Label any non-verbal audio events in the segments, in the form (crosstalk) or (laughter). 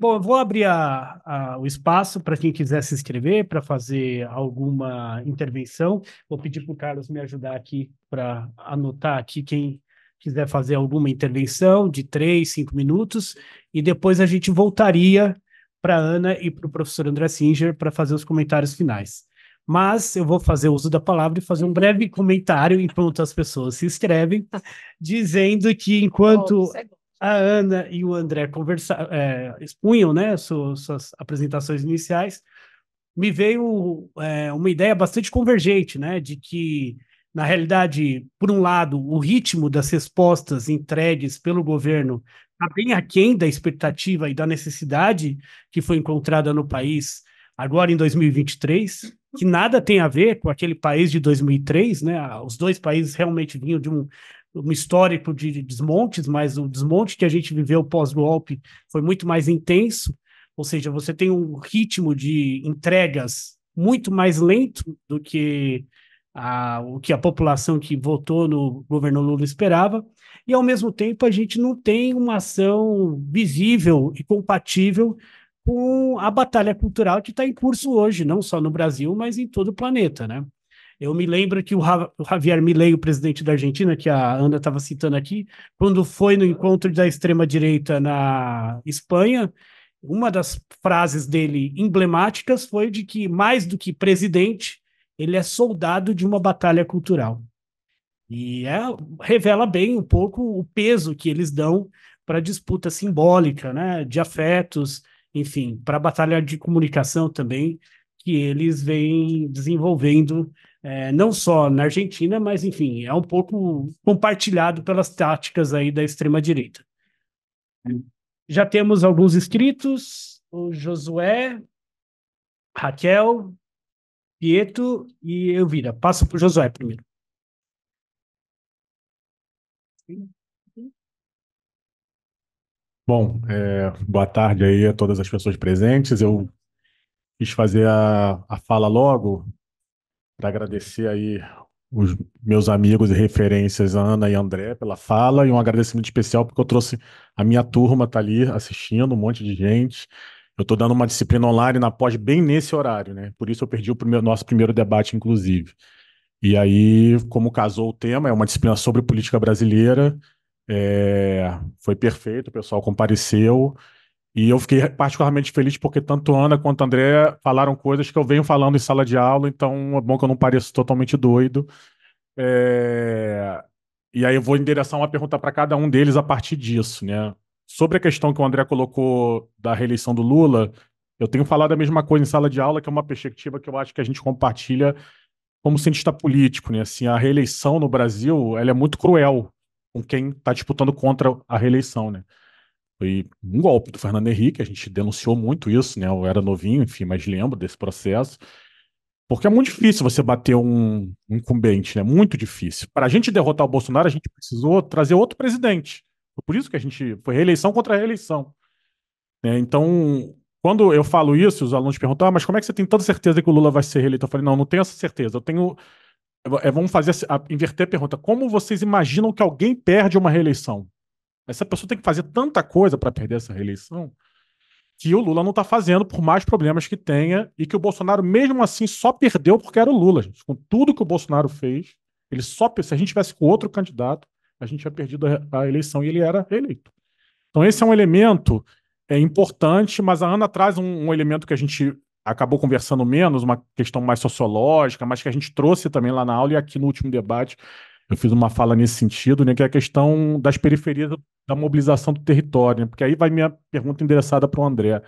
Bom, eu vou abrir a, a, o espaço para quem quiser se inscrever, para fazer alguma intervenção. Vou pedir para o Carlos me ajudar aqui para anotar aqui quem quiser fazer alguma intervenção de três, cinco minutos, e depois a gente voltaria para a Ana e para o professor André Singer para fazer os comentários finais. Mas eu vou fazer uso da palavra e fazer um breve comentário enquanto as pessoas se inscrevem, (laughs) dizendo que enquanto. Oh, a Ana e o André conversa, é, expunham né, suas, suas apresentações iniciais, me veio é, uma ideia bastante convergente, né, de que, na realidade, por um lado, o ritmo das respostas entregues pelo governo está bem aquém da expectativa e da necessidade que foi encontrada no país agora em 2023, que nada tem a ver com aquele país de 2003, né? Os dois países realmente vinham de um um histórico de desmontes, mas o desmonte que a gente viveu pós-golpe foi muito mais intenso, ou seja, você tem um ritmo de entregas muito mais lento do que a, o que a população que votou no governo Lula esperava, e ao mesmo tempo a gente não tem uma ação visível e compatível com a batalha cultural que está em curso hoje, não só no Brasil, mas em todo o planeta, né? Eu me lembro que o, Javier Milei, o presidente da Argentina, que a Ana estava citando aqui, quando foi no encontro da extrema-direita na Espanha, uma das frases dele emblemáticas foi de que, mais do que presidente, ele é soldado de uma batalha cultural. E é, revela bem um pouco o peso que eles dão para a disputa simbólica, né, de afetos, enfim, para a batalha de comunicação também, que eles vêm desenvolvendo é, não só na Argentina, mas enfim, é um pouco compartilhado pelas táticas aí da extrema-direita. Já temos alguns inscritos, o Josué, Raquel, Pieto e Elvira. Passo para o Josué primeiro. Bom, é, boa tarde aí a todas as pessoas presentes. Eu quis fazer a, a fala logo, para agradecer aí os meus amigos e referências, Ana e André, pela fala, e um agradecimento especial porque eu trouxe a minha turma, tá ali assistindo, um monte de gente. Eu estou dando uma disciplina online na pós bem nesse horário, né? Por isso eu perdi o primeiro, nosso primeiro debate, inclusive. E aí, como casou o tema, é uma disciplina sobre política brasileira, é... foi perfeito, o pessoal compareceu. E eu fiquei particularmente feliz porque tanto Ana quanto André falaram coisas que eu venho falando em sala de aula, então é bom que eu não pareço totalmente doido. É... E aí eu vou endereçar uma pergunta para cada um deles a partir disso, né? Sobre a questão que o André colocou da reeleição do Lula, eu tenho falado a mesma coisa em sala de aula, que é uma perspectiva que eu acho que a gente compartilha como cientista político, né? Assim, a reeleição no Brasil, ela é muito cruel com quem está disputando contra a reeleição, né? foi um golpe do Fernando Henrique, a gente denunciou muito isso, né? Eu era novinho, enfim, mas lembro desse processo. Porque é muito difícil você bater um incumbente, né? Muito difícil. Para a gente derrotar o Bolsonaro, a gente precisou trazer outro presidente. Foi por isso que a gente foi reeleição contra reeleição. Né? Então, quando eu falo isso, os alunos perguntam: ah, mas como é que você tem tanta certeza que o Lula vai ser reeleito? Eu falei: não, não tenho essa certeza. Eu tenho. É, vamos fazer a, inverter a pergunta. Como vocês imaginam que alguém perde uma reeleição? Essa pessoa tem que fazer tanta coisa para perder essa reeleição que o Lula não está fazendo, por mais problemas que tenha, e que o Bolsonaro, mesmo assim, só perdeu porque era o Lula, gente. Com tudo que o Bolsonaro fez, ele só se a gente tivesse com outro candidato, a gente tinha perdido a, eleição e ele era reeleito. Então, esse é um elemento é, importante, mas a Ana traz um, um elemento que a gente acabou conversando menos, uma questão mais sociológica, mas que a gente trouxe também lá na aula e aqui no último debate, eu fiz uma fala nesse sentido, né, que é a questão das periferias da mobilização do território, né, porque aí vai minha pergunta endereçada para o André,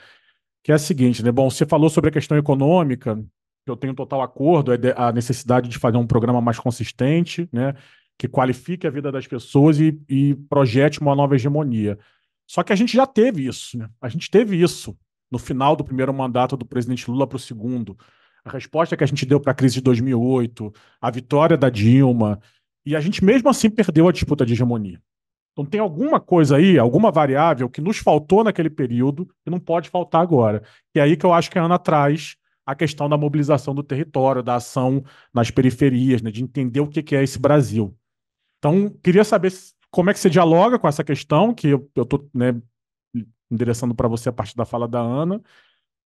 que é a seguinte, né, bom, você falou sobre a questão econômica, que eu tenho total acordo, é a necessidade de fazer um programa mais consistente, né, que qualifique a vida das pessoas e, e projete uma nova hegemonia. Só que a gente já teve isso, né? A gente teve isso no final do primeiro mandato do presidente Lula para o segundo. A resposta que a gente deu para a crise de 2008, a vitória da Dilma, e a gente mesmo assim perdeu a disputa de hegemonia. Então tem alguma coisa aí, alguma variável que nos faltou naquele período e não pode faltar agora. E é aí que eu acho que a Ana traz a questão da mobilização do território, da ação nas periferias, né, de entender o que é esse Brasil. Então, queria saber como é que você dialoga com essa questão, que eu estou né, endereçando para você a partir da fala da Ana,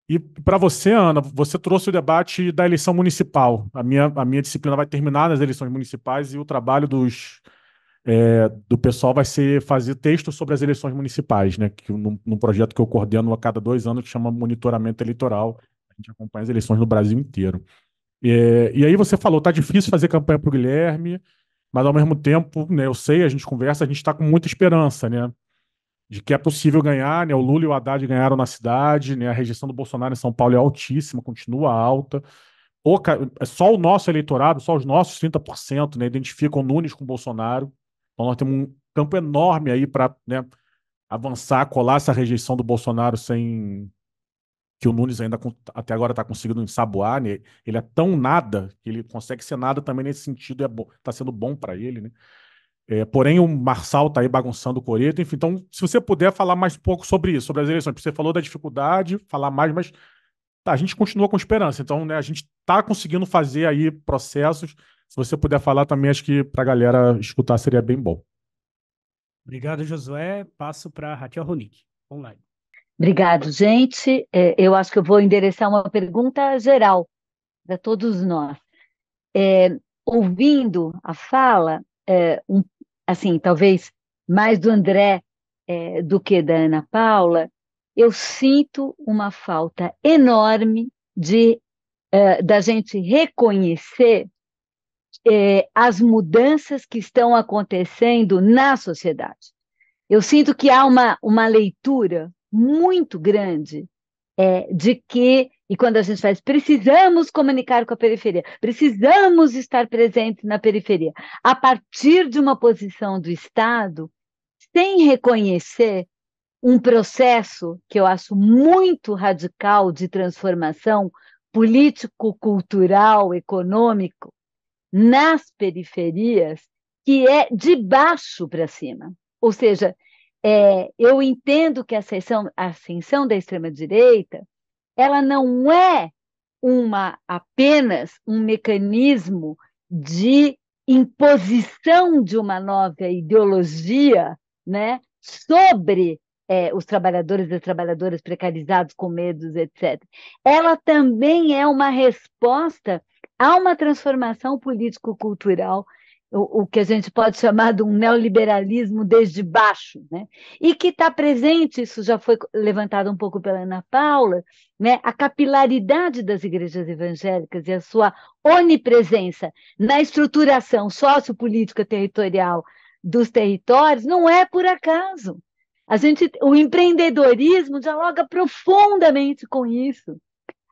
e para você, Ana, você trouxe o debate da eleição municipal. A minha, a minha disciplina vai terminar nas eleições municipais e o trabalho dos, é, do pessoal vai ser fazer texto sobre as eleições municipais, né? Que, num, num projeto que eu coordeno a cada dois anos que chama Monitoramento Eleitoral. A gente acompanha as eleições no Brasil inteiro. É, e aí você falou, tá difícil fazer campanha para o Guilherme, mas ao mesmo tempo, né, eu sei, a gente conversa, a gente está com muita esperança, né? de que é possível ganhar, né? O Lula e o Haddad ganharam na cidade, né? A rejeição do Bolsonaro em São Paulo é altíssima, continua alta. O, é só o nosso eleitorado, só os nossos 30%, né, identificam Nunes com Bolsonaro. Então nós temos um campo enorme aí para né, avançar, colar essa rejeição do Bolsonaro sem que o Nunes ainda até agora está conseguindo ensaboar, né? Ele é tão nada que ele consegue ser nada também nesse sentido, é está sendo bom para ele, né? É, porém, o Marçal está aí bagunçando o Coreto. Enfim, então, se você puder falar mais um pouco sobre isso, sobre as eleições, você falou da dificuldade, falar mais, mas tá, a gente continua com esperança. Então, né, a gente está conseguindo fazer aí processos. Se você puder falar também, acho que para a galera escutar seria bem bom. Obrigado, Josué. Passo para Raquel Ronick, online. Obrigado, gente. É, eu acho que eu vou endereçar uma pergunta geral para todos nós. É, ouvindo a fala, é, um assim, talvez mais do André é, do que da Ana Paula, eu sinto uma falta enorme de é, da gente reconhecer é, as mudanças que estão acontecendo na sociedade. Eu sinto que há uma, uma leitura muito grande é, de que e quando a gente faz, precisamos comunicar com a periferia, precisamos estar presentes na periferia, a partir de uma posição do Estado, sem reconhecer um processo que eu acho muito radical de transformação político, cultural, econômico, nas periferias, que é de baixo para cima. Ou seja, é, eu entendo que a ascensão, a ascensão da extrema-direita ela não é uma apenas um mecanismo de imposição de uma nova ideologia, né, sobre é, os trabalhadores e as trabalhadoras precarizados com medos, etc. Ela também é uma resposta a uma transformação político-cultural o, que a gente pode chamar de um neoliberalismo desde baixo, né? e que está presente, isso já foi levantado um pouco pela Ana Paula, né? a capilaridade das igrejas evangélicas e a sua onipresença na estruturação sociopolítica territorial dos territórios não é por acaso. A gente, o empreendedorismo dialoga profundamente com isso.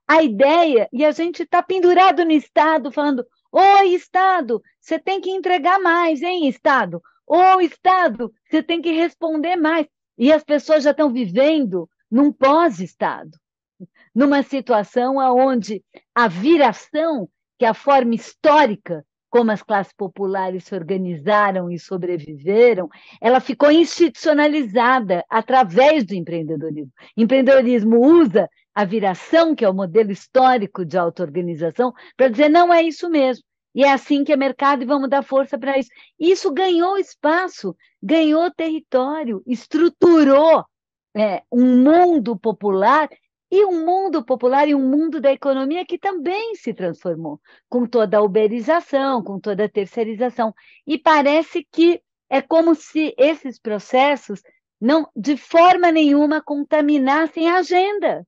A ideia, e a gente está pendurado no Estado falando, Ô, Estado, você tem que entregar mais, hein, Estado? Ô, Estado, você tem que responder mais. E as pessoas já estão vivendo num pós-Estado, numa situação onde a viração, que é a forma histórica como as classes populares se organizaram e sobreviveram, ela ficou institucionalizada através do empreendedorismo. O empreendedorismo usa a viração, que é o modelo histórico de autoorganização, para dizer não é isso mesmo. E é assim que é mercado e vamos dar força para isso. Isso ganhou espaço, ganhou território, estruturou é, um mundo popular e um mundo popular e um mundo da economia que também se transformou com toda a uberização, com toda a terceirização. E parece que é como se esses processos não, de forma nenhuma, contaminassem a agenda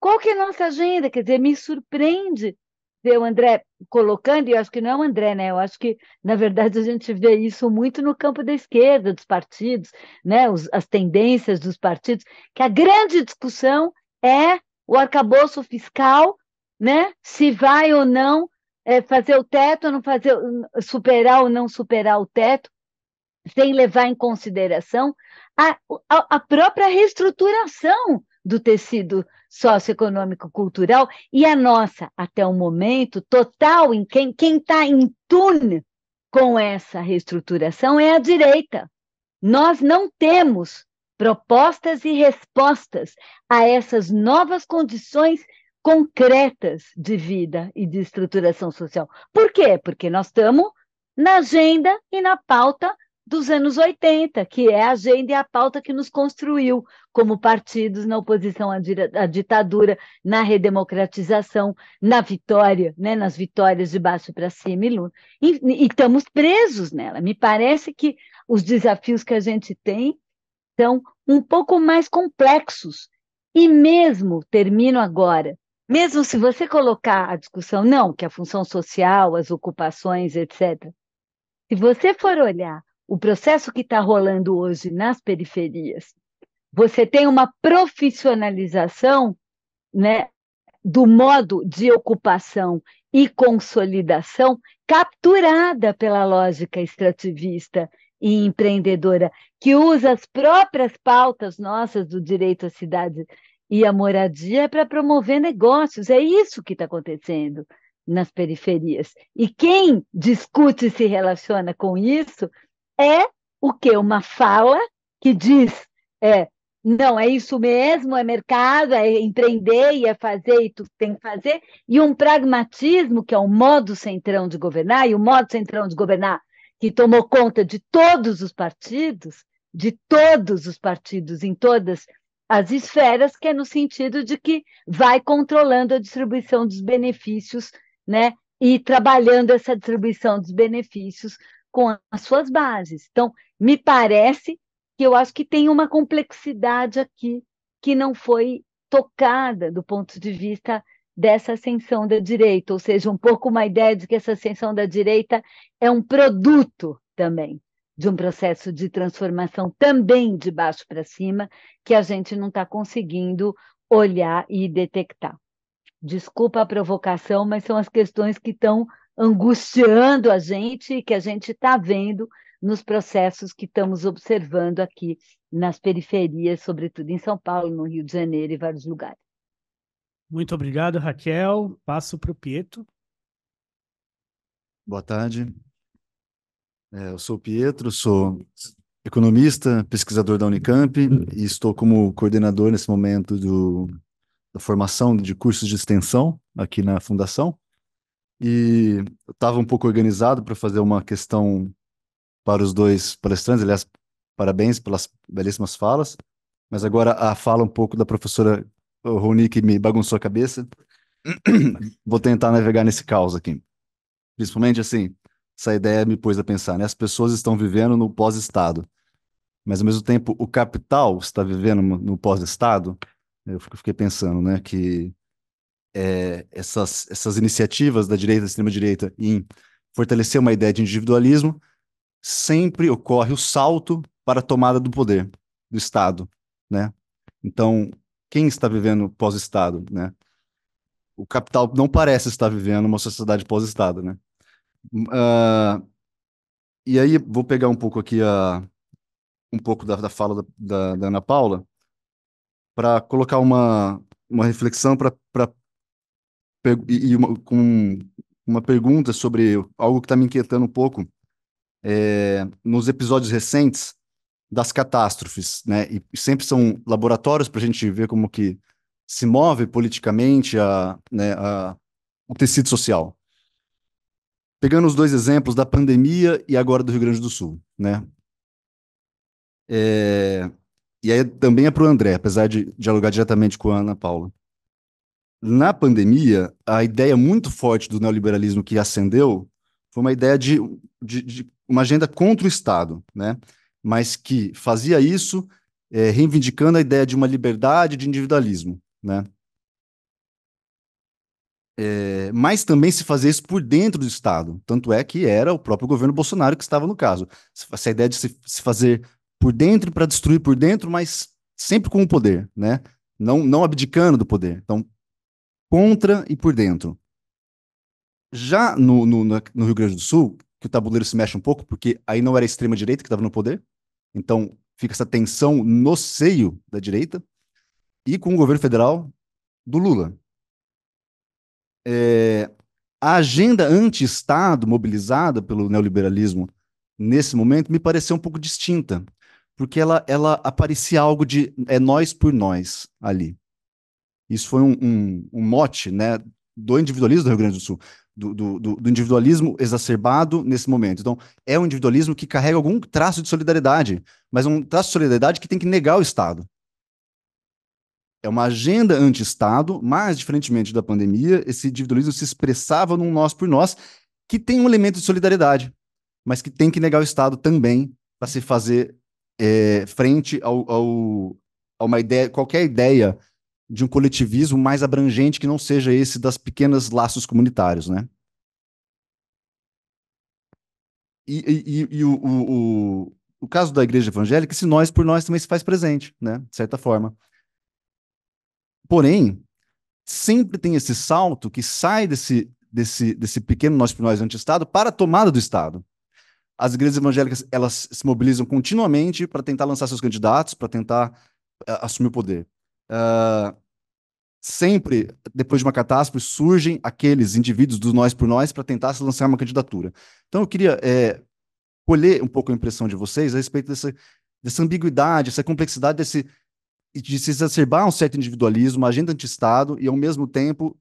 qual que é a nossa agenda? Quer dizer, me surpreende ver o André colocando, e eu acho que não é o André, né? Eu acho que, na verdade, a gente vê isso muito no campo da esquerda, dos partidos, né? Os, as tendências dos partidos, que a grande discussão é o arcabouço fiscal, né? Se vai ou não é, fazer o teto ou não fazer, superar ou não superar o teto, sem levar em consideração a, a, a própria reestruturação do tecido socioeconômico-cultural e a nossa, até o momento, total, em quem está em tune com essa reestruturação é a direita. Nós não temos propostas e respostas a essas novas condições concretas de vida e de estruturação social. Por quê? Porque nós estamos na agenda e na pauta dos anos 80, que é a agenda e a pauta que nos construiu como partidos na oposição à, ditadura, na redemocratização, na vitória, né, nas vitórias de baixo para cima e Lula. E, e estamos presos nela. Me parece que os desafios que a gente tem são um pouco mais complexos. E mesmo, termino agora, mesmo se você colocar a discussão, não, que a função social, as ocupações, etc., se você for olhar o processo que está rolando hoje nas periferias, você tem uma profissionalização né, do modo de ocupação e consolidação capturada pela lógica extrativista e empreendedora, que usa as próprias pautas nossas do direito à cidade e à moradia para promover negócios. É isso que está acontecendo nas periferias. E quem discute e se relaciona com isso é o que? Uma fala que diz, é, não, é isso mesmo, é mercado, é empreender e é fazer e tu tem que fazer, e um pragmatismo, que é o modo centrão de governar, e o modo centrão de governar que tomou conta de todos os partidos, de todos os partidos em todas as esferas, que é no sentido de que vai controlando a distribuição dos benefícios, né? E trabalhando essa distribuição dos benefícios com as suas bases. Então, me parece que eu acho que tem uma complexidade aqui que não foi tocada do ponto de vista dessa ascensão da direita, ou seja, um pouco uma ideia de que essa ascensão da direita é um produto também de um processo de transformação também de baixo para cima que a gente não está conseguindo olhar e detectar. Desculpa a provocação, mas são as questões que estão angustiando a gente e que a gente está vendo nos processos que estamos observando aqui nas periferias, sobretudo em São Paulo, no Rio de Janeiro e vários lugares. Muito obrigado, Raquel. Passo para o Pietro. Boa tarde. É, eu sou o Pietro, sou economista, pesquisador da Unicamp e estou como coordenador nesse momento do, da formação de cursos de extensão aqui na Fundação e eu estava um pouco organizado para fazer uma questão para os dois palestrantes. Aliás, parabéns pelas belíssimas falas. Mas agora a fala um pouco da professora Roni, que me bagunçou a cabeça. (coughs) Vou tentar navegar nesse caos aqui. Principalmente assim, essa ideia me pôs a pensar, né? As pessoas estão vivendo no pós-estado, mas ao mesmo tempo o capital está vivendo no pós-estado. Eu fiquei pensando, né, que é, essas, essas iniciativas da direita, da extrema-direita, em fortalecer uma ideia de individualismo, sempre ocorre o salto para a tomada do poder do Estado, né? Então, quem está vivendo pós-Estado, né? O capital não parece estar vivendo uma sociedade pós-Estado, né? Uh, e aí, vou pegar um pouco aqui a, um pouco da, da fala da, da, da Ana Paula para colocar uma, uma reflexão para e uma, com uma pergunta sobre algo que está me inquietando um pouco é, nos episódios recentes das catástrofes, né? E sempre são laboratórios para a gente ver como que se move politicamente a, né, a, o tecido social. Pegando os dois exemplos da pandemia e agora do Rio Grande do Sul, né? É, e aí também é para o André, apesar de dialogar diretamente com a Ana Paula na pandemia, a ideia muito forte do neoliberalismo que ascendeu foi uma ideia de, de, de uma agenda contra o Estado, né? mas que fazia isso é, reivindicando a ideia de uma liberdade de individualismo. Né? É, mas também se fazia isso por dentro do Estado. Tanto é que era o próprio governo Bolsonaro que estava no caso. Essa ideia de se, se fazer por dentro para destruir por dentro, mas sempre com o poder, né? não, não abdicando do poder. Então, contra e por dentro. Já no, no, no Rio Grande do Sul, que o tabuleiro se mexe um pouco, porque aí não era a extrema-direita que estava no poder, então fica essa tensão no seio da direita, e com o governo federal do Lula. É, a agenda anti-Estado mobilizada pelo neoliberalismo nesse momento me pareceu um pouco distinta, porque ela, ela aparecia algo de é nós por nós ali. Isso foi um, um, um mote né, do individualismo do Rio Grande do Sul, do, do, do, individualismo exacerbado nesse momento. Então, é um individualismo que carrega algum traço de solidariedade, mas um traço de solidariedade que tem que negar o Estado. É uma agenda anti-Estado, mas, diferentemente da pandemia, esse individualismo se expressava num nós por nós, que tem um elemento de solidariedade, mas que tem que negar o Estado também para se fazer é, frente ao, ao, a uma ideia, qualquer ideia de um coletivismo mais abrangente que não seja esse das pequenas laços comunitários, né? E, e, e o, o, o, o, caso da igreja evangélica, se nós por nós também se faz presente, né? De certa forma. Porém, sempre tem esse salto que sai desse, desse, desse pequeno nós por nós anti-Estado para a tomada do Estado. As igrejas evangélicas, elas se mobilizam continuamente para tentar lançar seus candidatos, para tentar eh, assumir o poder. Uh, sempre, depois de uma catástrofe, surgem aqueles indivíduos dos nós por nós para tentar se lançar uma candidatura. Então, eu queria é, colher um pouco a impressão de vocês a respeito dessa, dessa ambiguidade, essa complexidade desse, de se exacerbar um certo individualismo, uma agenda anti-Estado e, ao mesmo tempo,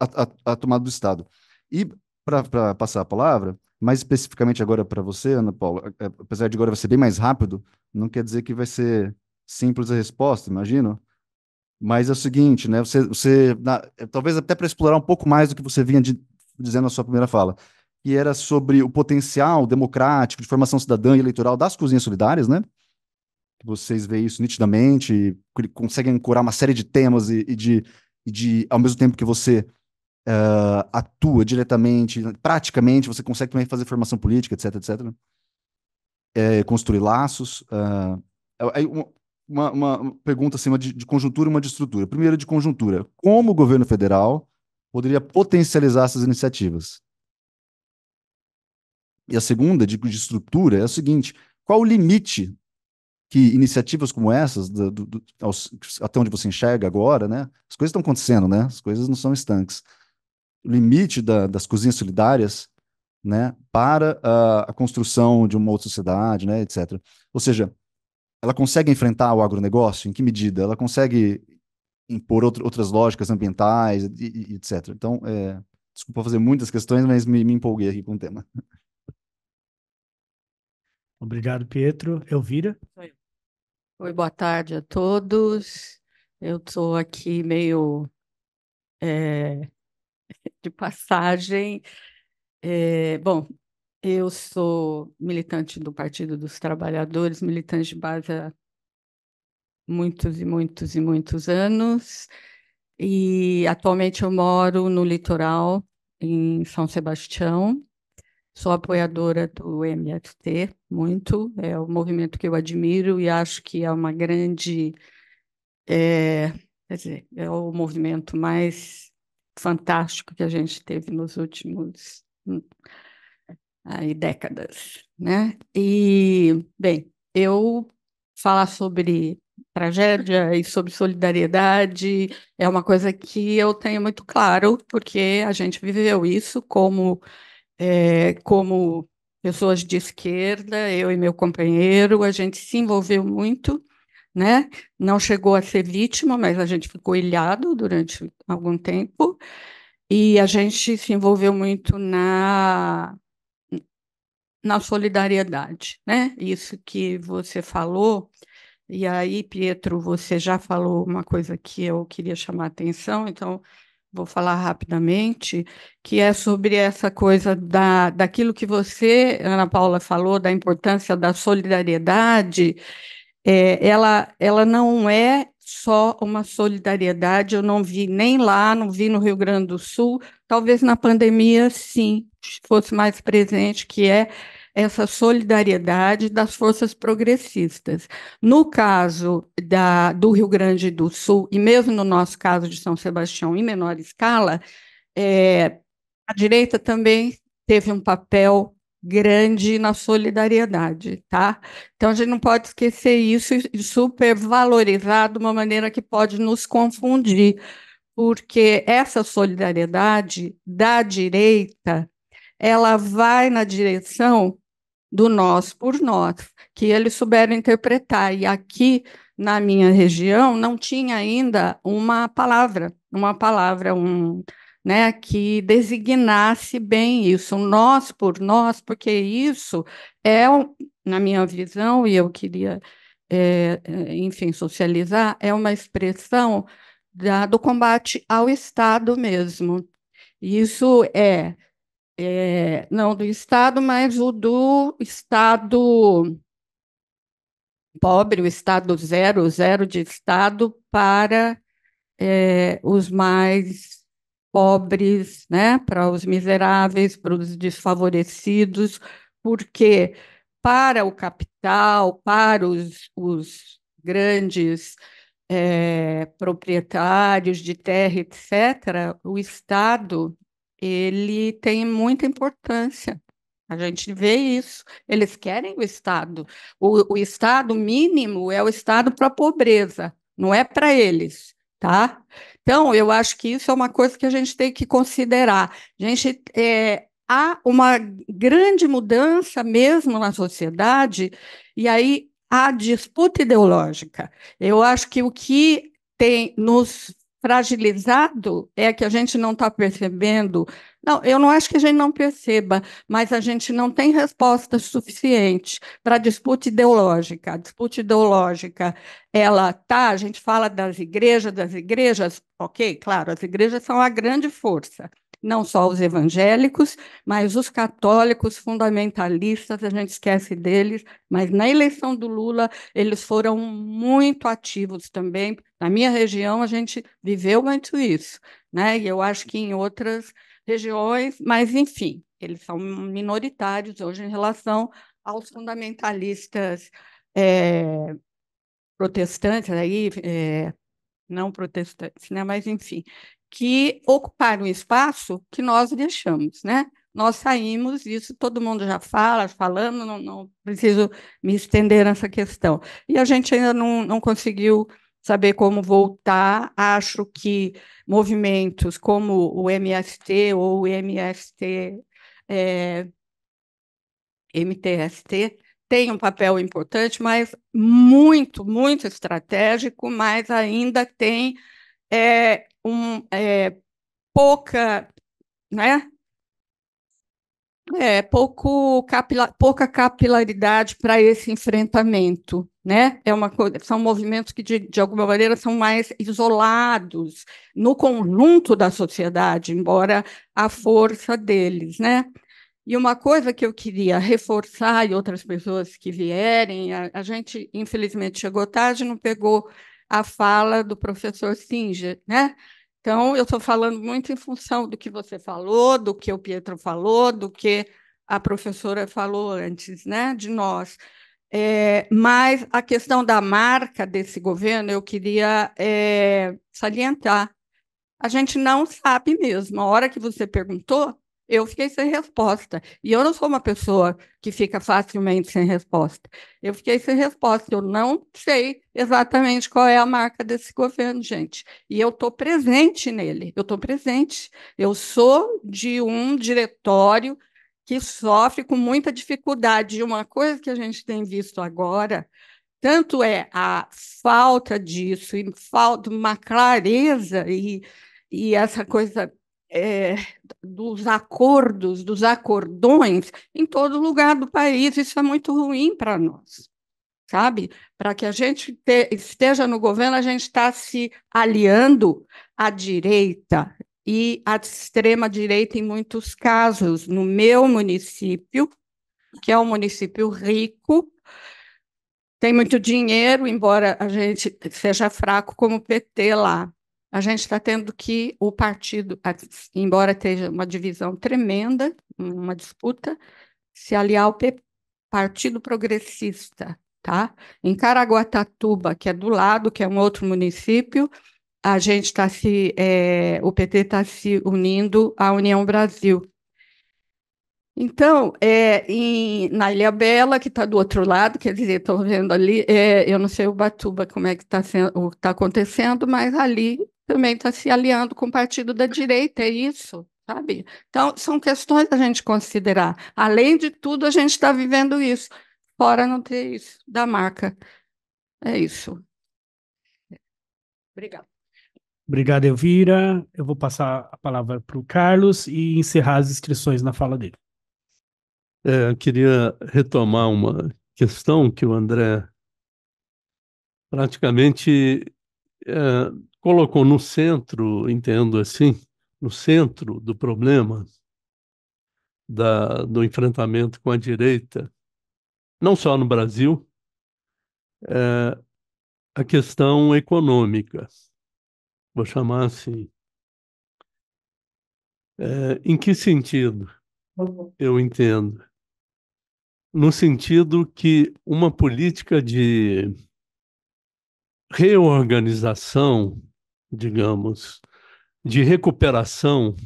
a, a, a tomada do Estado. E, para passar a palavra, mais especificamente agora para você, Ana Paula, é, é, apesar de agora vai ser bem mais rápido, não quer dizer que vai ser simples a resposta, imagino. Mas é o seguinte, né? Você, você na, é, talvez até para explorar um pouco mais do que você vinha de, dizendo na sua primeira fala, que era sobre o potencial democrático de formação cidadã e eleitoral das cozinhas solidárias, né? Vocês veem isso nitidamente, conseguem curar uma série de temas e, e, de, e de, ao mesmo tempo que você uh, atua diretamente, praticamente, você consegue também fazer formação política, etc, etc. Né? É, construir laços. Uh, é, é, uma, uma pergunta assim, uma de, de conjuntura e uma de estrutura. Primeiro, de conjuntura. Como o governo federal poderia potencializar essas iniciativas? E a segunda, de, de estrutura, é a seguinte: qual o limite que iniciativas como essas, do, do, aos, até onde você enxerga agora, né? As coisas estão acontecendo, né? As coisas não são estanques. O limite da, das cozinhas solidárias, né? Para a, a construção de uma outra sociedade, né? Etc. Ou seja, ela consegue enfrentar o agronegócio? Em que medida? Ela consegue impor outro, outras lógicas ambientais, e, e, etc. Então, é, desculpa fazer muitas questões, mas me, me empolguei aqui com o tema. (laughs) Obrigado, Pietro. Elvira? Oi, boa tarde a todos. Eu estou aqui meio é, (laughs) de passagem. É, bom, eu sou militante do Partido dos Trabalhadores, militante de base há muitos e muitos e muitos anos. E atualmente eu moro no litoral, em São Sebastião. Sou apoiadora do MFT, muito. É um movimento que eu admiro e acho que é uma grande. É, quer dizer, é o movimento mais fantástico que a gente teve nos últimos aí décadas, né? E, bem, eu falar sobre tragédia e sobre solidariedade é uma coisa que eu tenho muito claro, porque a gente viveu isso como, é, como pessoas de esquerda, eu e meu companheiro, a gente se envolveu muito, né? Não chegou a ser vítima, mas a gente ficou ilhado durante algum tempo. E a gente se envolveu muito na na solidariedade, né? Isso que você falou, e aí, Pietro, você já falou uma coisa que eu queria chamar a atenção, então vou falar rapidamente, que é sobre essa coisa da, daquilo que você, Ana Paula, falou, da importância da solidariedade, é, ela, ela não é só uma solidariedade. Eu não vi nem lá, não vi no Rio Grande do Sul. Talvez na pandemia, sim, fosse mais presente, que é essa solidariedade das forças progressistas. No caso da, do Rio Grande do Sul, e mesmo no nosso caso de São Sebastião, em menor escala, é, a direita também teve um papel grande na solidariedade, tá? Então a gente não pode esquecer isso e supervalorizar de uma maneira que pode nos confundir, porque essa solidariedade da direita, ela vai na direção do nós por nós, que eles souberam interpretar. E aqui na minha região não tinha ainda uma palavra, uma palavra, um né, que designasse bem isso, nós por nós, porque isso é, na minha visão, e eu queria, é, enfim, socializar, é uma expressão da, do combate ao Estado mesmo. Isso é, é, não do Estado, mas o do Estado pobre, o Estado zero, zero de Estado para é, os mais pobres, né, para os miseráveis, para os desfavorecidos, porque para o capital, para os, os grandes é, proprietários de terra, etc., o Estado ele tem muita importância. A gente vê isso. Eles querem o Estado. O, o Estado mínimo é o Estado para a pobreza, não é para eles, tá? Então, eu acho que isso é uma coisa que a gente tem que considerar. A gente, é, há uma grande mudança mesmo na sociedade, e aí há disputa ideológica. Eu acho que o que tem nos fragilizado é que a gente não está percebendo. Não, eu não acho que a gente não perceba, mas a gente não tem resposta suficiente para a disputa ideológica. A disputa ideológica, ela tá, a gente fala das igrejas, das igrejas, ok, claro, as igrejas são a grande força, não só os evangélicos, mas os católicos fundamentalistas, a gente esquece deles, mas na eleição do Lula eles foram muito ativos também. Na minha região a gente viveu muito isso, né? E eu acho que em outras regiões, mas enfim, eles são minoritários hoje em relação aos fundamentalistas é, protestantes aí, é, não protestantes, né? mas enfim, que ocuparam o espaço que nós deixamos, né? Nós saímos, isso todo mundo já fala, falando, não, não preciso me estender nessa questão. E a gente ainda não, não conseguiu saber como voltar. Acho que movimentos como o MST ou o MST, é, MTST têm um papel importante, mas muito, muito estratégico, mas ainda tem é, um, é, pouca, né? É, pouco capila, pouca capilaridade para esse enfrentamento, né? É uma coisa, são movimentos que de, de alguma maneira são mais isolados no conjunto da sociedade, embora a força deles, né? E uma coisa que eu queria reforçar, e outras pessoas que vierem, a, a gente, infelizmente, chegou tarde, não pegou a fala do professor Singer, né? Então, eu estou falando muito em função do que você falou, do que o Pietro falou, do que a professora falou antes, né, de nós. É, mas a questão da marca desse governo, eu queria é, salientar. A gente não sabe mesmo. A hora que você perguntou, eu fiquei sem resposta. E eu não sou uma pessoa que fica facilmente sem resposta. Eu fiquei sem resposta. Eu não sei exatamente qual é a marca desse governo, gente. E eu estou presente nele. Eu estou presente. Eu sou de um diretório que sofre com muita dificuldade. E uma coisa que a gente tem visto agora, tanto é a falta disso, e falta uma clareza e, e essa coisa é, dos acordos, dos acordões em todo lugar do país. Isso é muito ruim para nós, sabe? Para que a gente te, esteja no governo, a gente está se aliando à direita e à extrema-direita em muitos casos. No meu município, que é um município rico, tem muito dinheiro, embora a gente seja fraco como PT lá a gente está tendo que o partido, embora esteja uma divisão tremenda, uma disputa, se aliar ao P Partido Progressista, tá? Em Caraguatatuba, que é do lado, que é um outro município, a gente está se, é, o PT está se unindo à União Brasil. Então, é, em, na Ilha Bela, que está do outro lado, quer dizer, estou vendo ali, é, eu não sei o Batuba como é que está tá acontecendo, mas ali também está se aliando com o partido da direita, é isso, sabe? Então, são questões a gente considerar. Além de tudo, a gente está vivendo isso. Fora não ter isso, da marca. É isso. Obrigada. Obrigado, Elvira. Eu vou passar a palavra para o Carlos e encerrar as inscrições na fala dele. É, eu queria retomar uma questão que o André praticamente é, colocou no centro, entendo assim, no centro do problema da, do enfrentamento com a direita, não só no Brasil, é, a questão econômica, vou chamar assim. É, em que sentido? Eu entendo. No sentido que uma política de reorganização, digamos, de recuperação,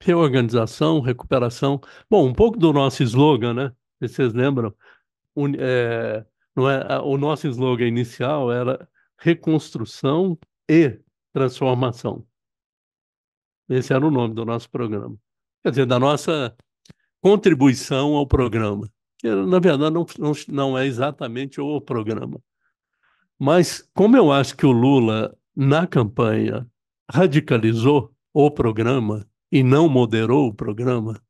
reorganização, recuperação. Bom, um pouco do nosso slogan, né? Vocês lembram? O, é, não é, o nosso slogan inicial era reconstrução e transformação. Esse era o nome do nosso programa. Quer dizer, da nossa contribuição ao programa. Que, na verdade, não, não, não é exatamente o programa, mas, como eu acho que o Lula, na campanha, radicalizou o programa e não moderou o programa,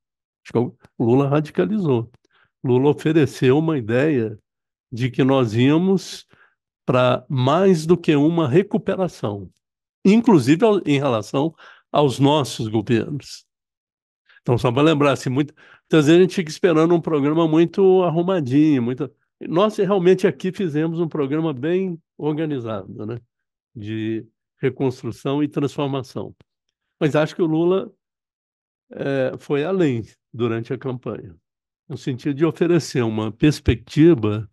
acho que o Lula radicalizou. Lula ofereceu uma ideia de que nós íamos para mais do que uma recuperação, inclusive em relação aos nossos governos. Então, só para lembrar, assim, muito, muitas vezes a gente fica esperando um programa muito arrumadinho, muito, nós realmente aqui fizemos um programa bem organizado, né? de reconstrução e transformação. Mas acho que o Lula é, foi além durante a campanha, no sentido de oferecer uma perspectiva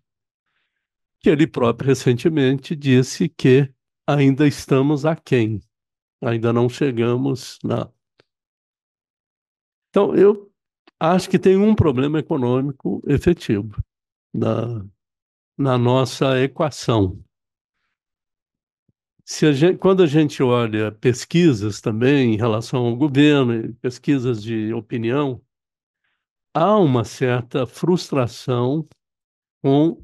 que ele próprio recentemente disse que ainda estamos aquém, ainda não chegamos na. Então, eu acho que tem um problema econômico efetivo, da, na nossa equação. Se a gente, quando a gente olha pesquisas também em relação ao governo, pesquisas de opinião, há uma certa frustração com.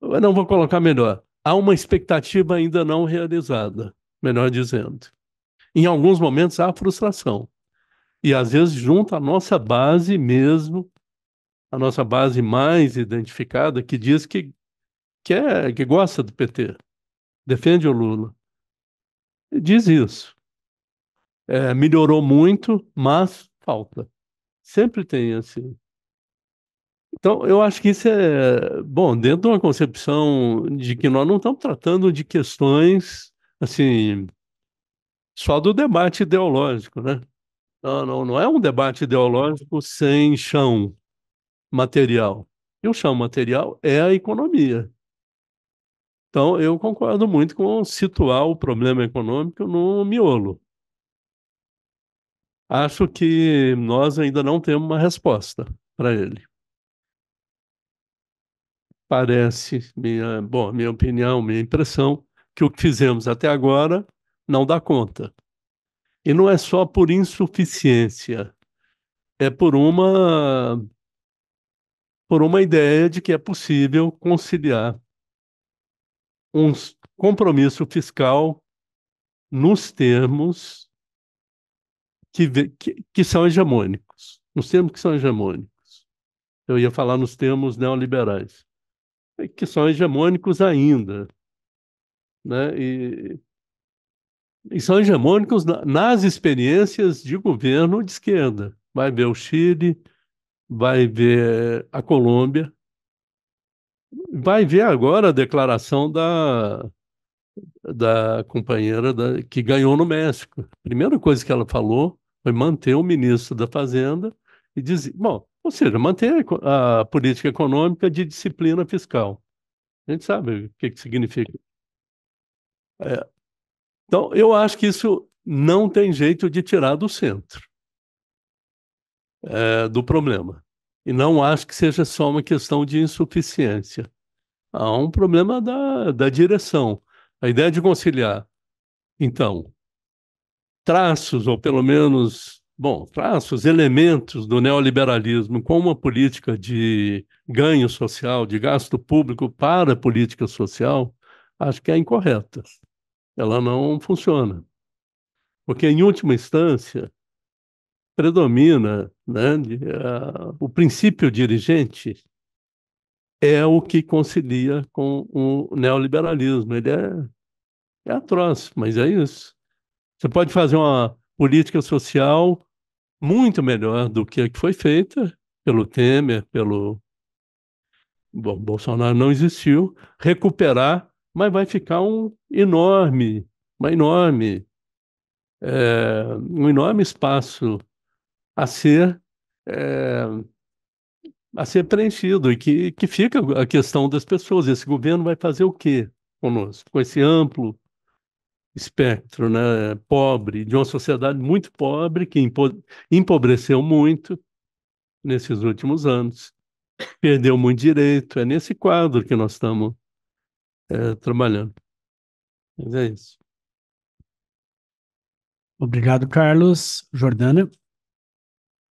não vou colocar melhor. Há uma expectativa ainda não realizada, melhor dizendo. Em alguns momentos há frustração. E às vezes junto à nossa base mesmo a nossa base mais identificada, que diz que, que, é, que gosta do PT, defende o Lula. E diz isso. É, melhorou muito, mas falta. Sempre tem assim. Então, eu acho que isso é, bom, dentro de uma concepção de que nós não estamos tratando de questões, assim, só do debate ideológico, né? Não, não, não é um debate ideológico sem chão, material. Eu chamo material é a economia. Então, eu concordo muito com situar o problema econômico no miolo. Acho que nós ainda não temos uma resposta para ele. Parece, minha, bom, minha opinião, minha impressão, que o que fizemos até agora não dá conta. E não é só por insuficiência, é por uma por uma ideia de que é possível conciliar um compromisso fiscal nos termos que, que, que são hegemônicos, nos termos que são hegemônicos. Eu ia falar nos termos neoliberais, é que são hegemônicos ainda. Né? E, e são hegemônicos nas experiências de governo de esquerda. Vai ver o Chile, vai ver a Colômbia, vai ver agora a declaração da, da companheira da, que ganhou no México. A primeira coisa que ela falou foi manter o ministro da Fazenda e dizer, bom, ou seja, manter a, a política econômica de disciplina fiscal. A gente sabe o que, que significa. É. Então, eu acho que isso não tem jeito de tirar do centro é, do problema. E não acho que seja só uma questão de insuficiência. Há um problema da, da direção. A ideia de conciliar, então, traços, ou pelo menos, bom, traços, elementos do neoliberalismo com uma política de ganho social, de gasto público para a política social, acho que é incorreta. Ela não funciona. Porque, em última instância, predomina, né, uh, o princípio dirigente é o que concilia com o neoliberalismo. Ele é, é atroz, mas é isso. Você pode fazer uma política social muito melhor do que a que foi feita pelo Temer, pelo Bom, Bolsonaro não existiu, recuperar, mas vai ficar um enorme, uma enorme, é, um enorme espaço a ser é, a ser preenchido e que, que fica a questão das pessoas. Esse governo vai fazer o quê conosco, com esse amplo espectro né, pobre, de uma sociedade muito pobre, que empobreceu muito nesses últimos anos, perdeu muito direito. É nesse quadro que nós estamos é, trabalhando. Mas é isso. Obrigado, Carlos. Jordana?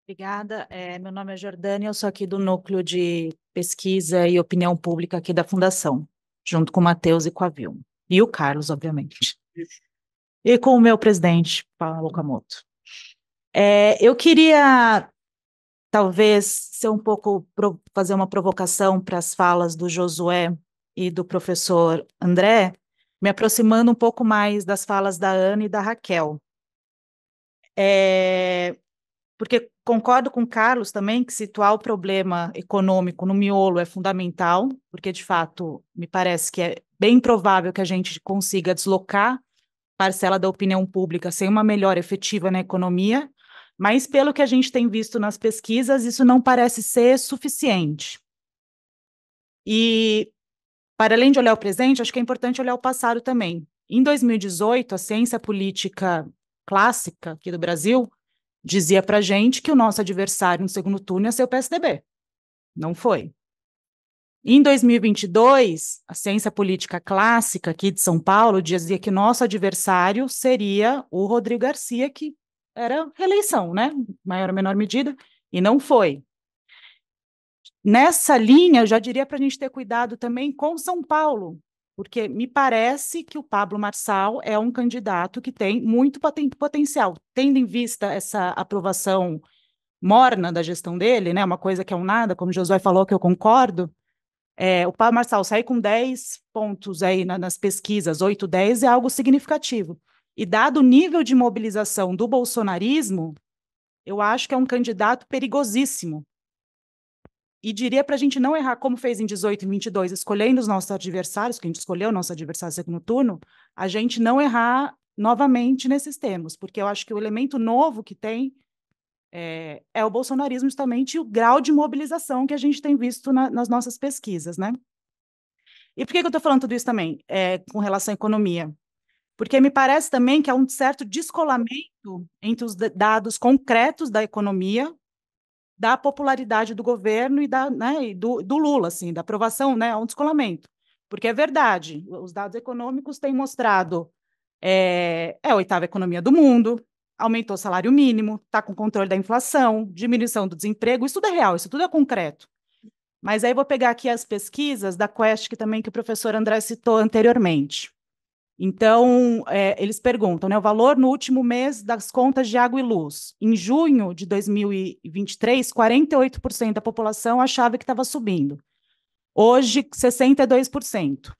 Obrigada. É, meu nome é Jordânia, eu sou aqui do Núcleo de Pesquisa e Opinião Pública aqui da Fundação, junto com o Matheus e com a Vilma. E o Carlos, obviamente. E com o meu presidente, Paulo Camoto. É, eu queria, talvez, ser um pouco, fazer uma provocação para as falas do Josué e do professor André, me aproximando um pouco mais das falas da Ana e da Raquel. É, porque concordo com o Carlos também que situar o problema econômico no miolo é fundamental, porque de fato me parece que é bem provável que a gente consiga deslocar parcela da opinião pública sem uma melhora efetiva na economia, mas pelo que a gente tem visto nas pesquisas, isso não parece ser suficiente. E para além de olhar o presente, acho que é importante olhar o passado também. Em 2018, a ciência política clássica aqui do Brasil dizia para gente que o nosso adversário no segundo turno ia ser o PSDB. Não foi. Em 2022, a ciência política clássica aqui de São Paulo dizia que nosso adversário seria o Rodrigo Garcia, que era reeleição, né? Maior ou menor medida, e não foi. Nessa linha, eu já diria para a gente ter cuidado também com São Paulo, porque me parece que o Pablo Marçal é um candidato que tem muito poten potencial, tendo em vista essa aprovação morna da gestão dele, né, uma coisa que é um nada, como o Josué falou, que eu concordo. É, o Pablo Marçal sair com 10 pontos aí na, nas pesquisas, 8, 10, é algo significativo. E dado o nível de mobilização do bolsonarismo, eu acho que é um candidato perigosíssimo, e diria para a gente não errar, como fez em 18 e 22, escolhendo os nossos adversários, que a gente escolheu o nosso adversário no segundo turno, a gente não errar novamente nesses termos, porque eu acho que o elemento novo que tem é, é o bolsonarismo justamente e o grau de mobilização que a gente tem visto na, nas nossas pesquisas, né? E por que, que eu estou falando tudo isso também é, com relação à economia? Porque me parece também que há um certo descolamento entre os dados concretos da economia, da popularidade do governo e da, né, e do, do Lula, assim, da aprovação, né, a um descolamento. Porque é verdade, os dados econômicos têm mostrado é, é a oitava economia do mundo, aumentou o salário mínimo, está com controle da inflação, diminuição do desemprego, isso tudo é real, isso tudo é concreto. Mas aí vou pegar aqui as pesquisas da Quest, que também que o professor André citou anteriormente. Então, é, eles perguntam, né, o valor no último mês das contas de água e luz. Em junho de 2023, 48% da população achava que estava subindo. Hoje, 62%.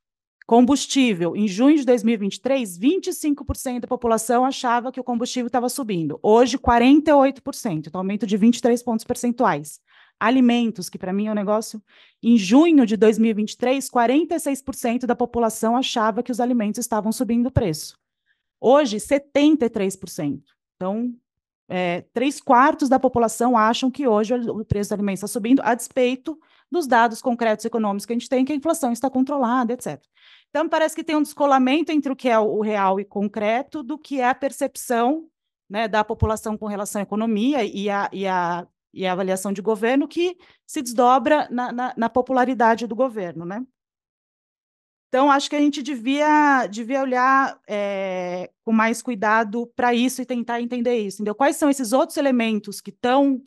Combustível. Em junho de 2023, 25% da população achava que o combustível estava subindo. Hoje, 48%, então aumento de 23 pontos percentuais alimentos, que para mim é um negócio. Em junho de 2023, 46% da população achava que os alimentos estavam subindo o preço. Hoje, 73%. Então, é, três quartos da população acham que hoje o preço do alimento está subindo, a despeito dos dados concretos econômicos que a gente tem, que a inflação está controlada, etc. Então, parece que tem um descolamento entre o que é o real e concreto do que é a percepção né, da população com relação à economia e a, e a e é a avaliação de governo que se desdobra na, na, na popularidade do governo, né? Então, acho que a gente devia, devia olhar é, com mais cuidado para isso e tentar entender isso. Entendeu? Quais são esses outros elementos que estão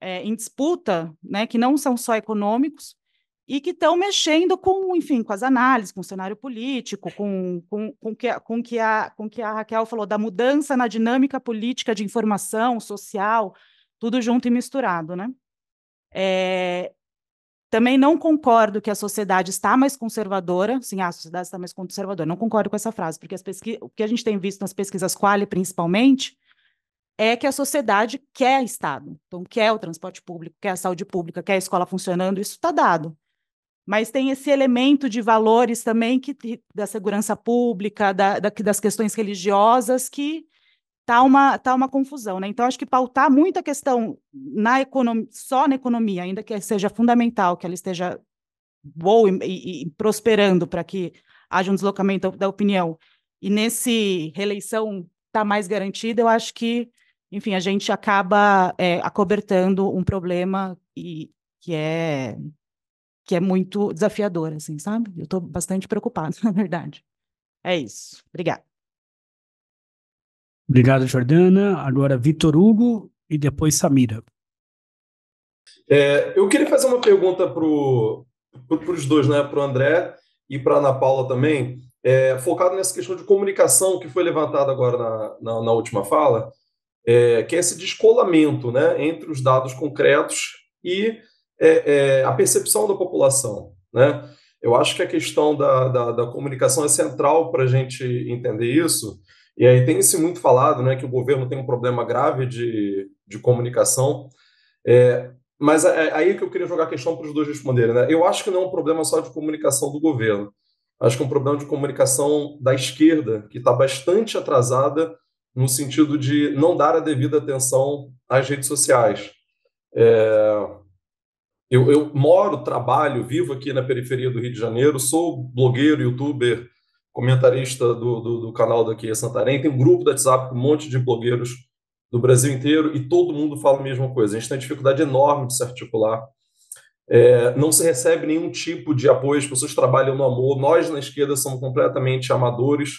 é, em disputa, né, que não são só econômicos, e que estão mexendo com, enfim, com as análises, com o cenário político, com, com, com, que, com, que a, com que a Raquel falou da mudança na dinâmica política de informação social, tudo junto e misturado, né? É, também não concordo que a sociedade está mais conservadora, sim, a sociedade está mais conservadora, não concordo com essa frase, porque o que a gente tem visto nas pesquisas Quali, principalmente, é que a sociedade quer Estado, então quer o transporte público, quer a saúde pública, quer a escola funcionando, isso está dado. Mas tem esse elemento de valores também que da segurança pública, da, da, das questões religiosas que tá uma, tá uma confusão, né? Então, acho que pautar muito a questão na economia, só na economia, ainda que seja fundamental que ela esteja boa e, e, prosperando para que haja um deslocamento da opinião, e nesse reeleição está mais garantida, eu acho que, enfim, a gente acaba é, acobertando um problema e, que é que é muito desafiador, assim, sabe? Eu estou bastante preocupada, (laughs) na verdade. É isso. Obrigada. Obrigado, Jordana. Agora, Vitor Hugo e depois Samira. É, eu queria fazer uma pergunta para pro, os dois, né? para o André e para a Ana Paula também, é, focado nessa questão de comunicação que foi levantada agora na, na, na última fala, é, que é esse descolamento né, entre os dados concretos e é, é a percepção da população. Né? Eu acho que a questão da, da, da comunicação é central para a gente entender isso, e aí tem se muito falado né, que o governo tem um problema grave de, de comunicação. É, mas é, é, aí que eu queria jogar a questão para os dois responderem. Né? Eu acho que não é um problema só de comunicação do governo. Acho que é um problema de comunicação da esquerda, que está bastante atrasada no sentido de não dar a devida atenção às redes sociais. É, eu, eu moro, trabalho, vivo aqui na periferia do Rio de Janeiro, sou blogueiro, youtuber, comentarista do, do, do canal daqui em é Santarém, tem um grupo do WhatsApp com um monte de blogueiros do Brasil inteiro e todo mundo fala a mesma coisa. A gente tem dificuldade enorme de se articular. É, não se recebe nenhum tipo de apoio, as pessoas trabalham no amor. Nós, na esquerda, somos completamente amadores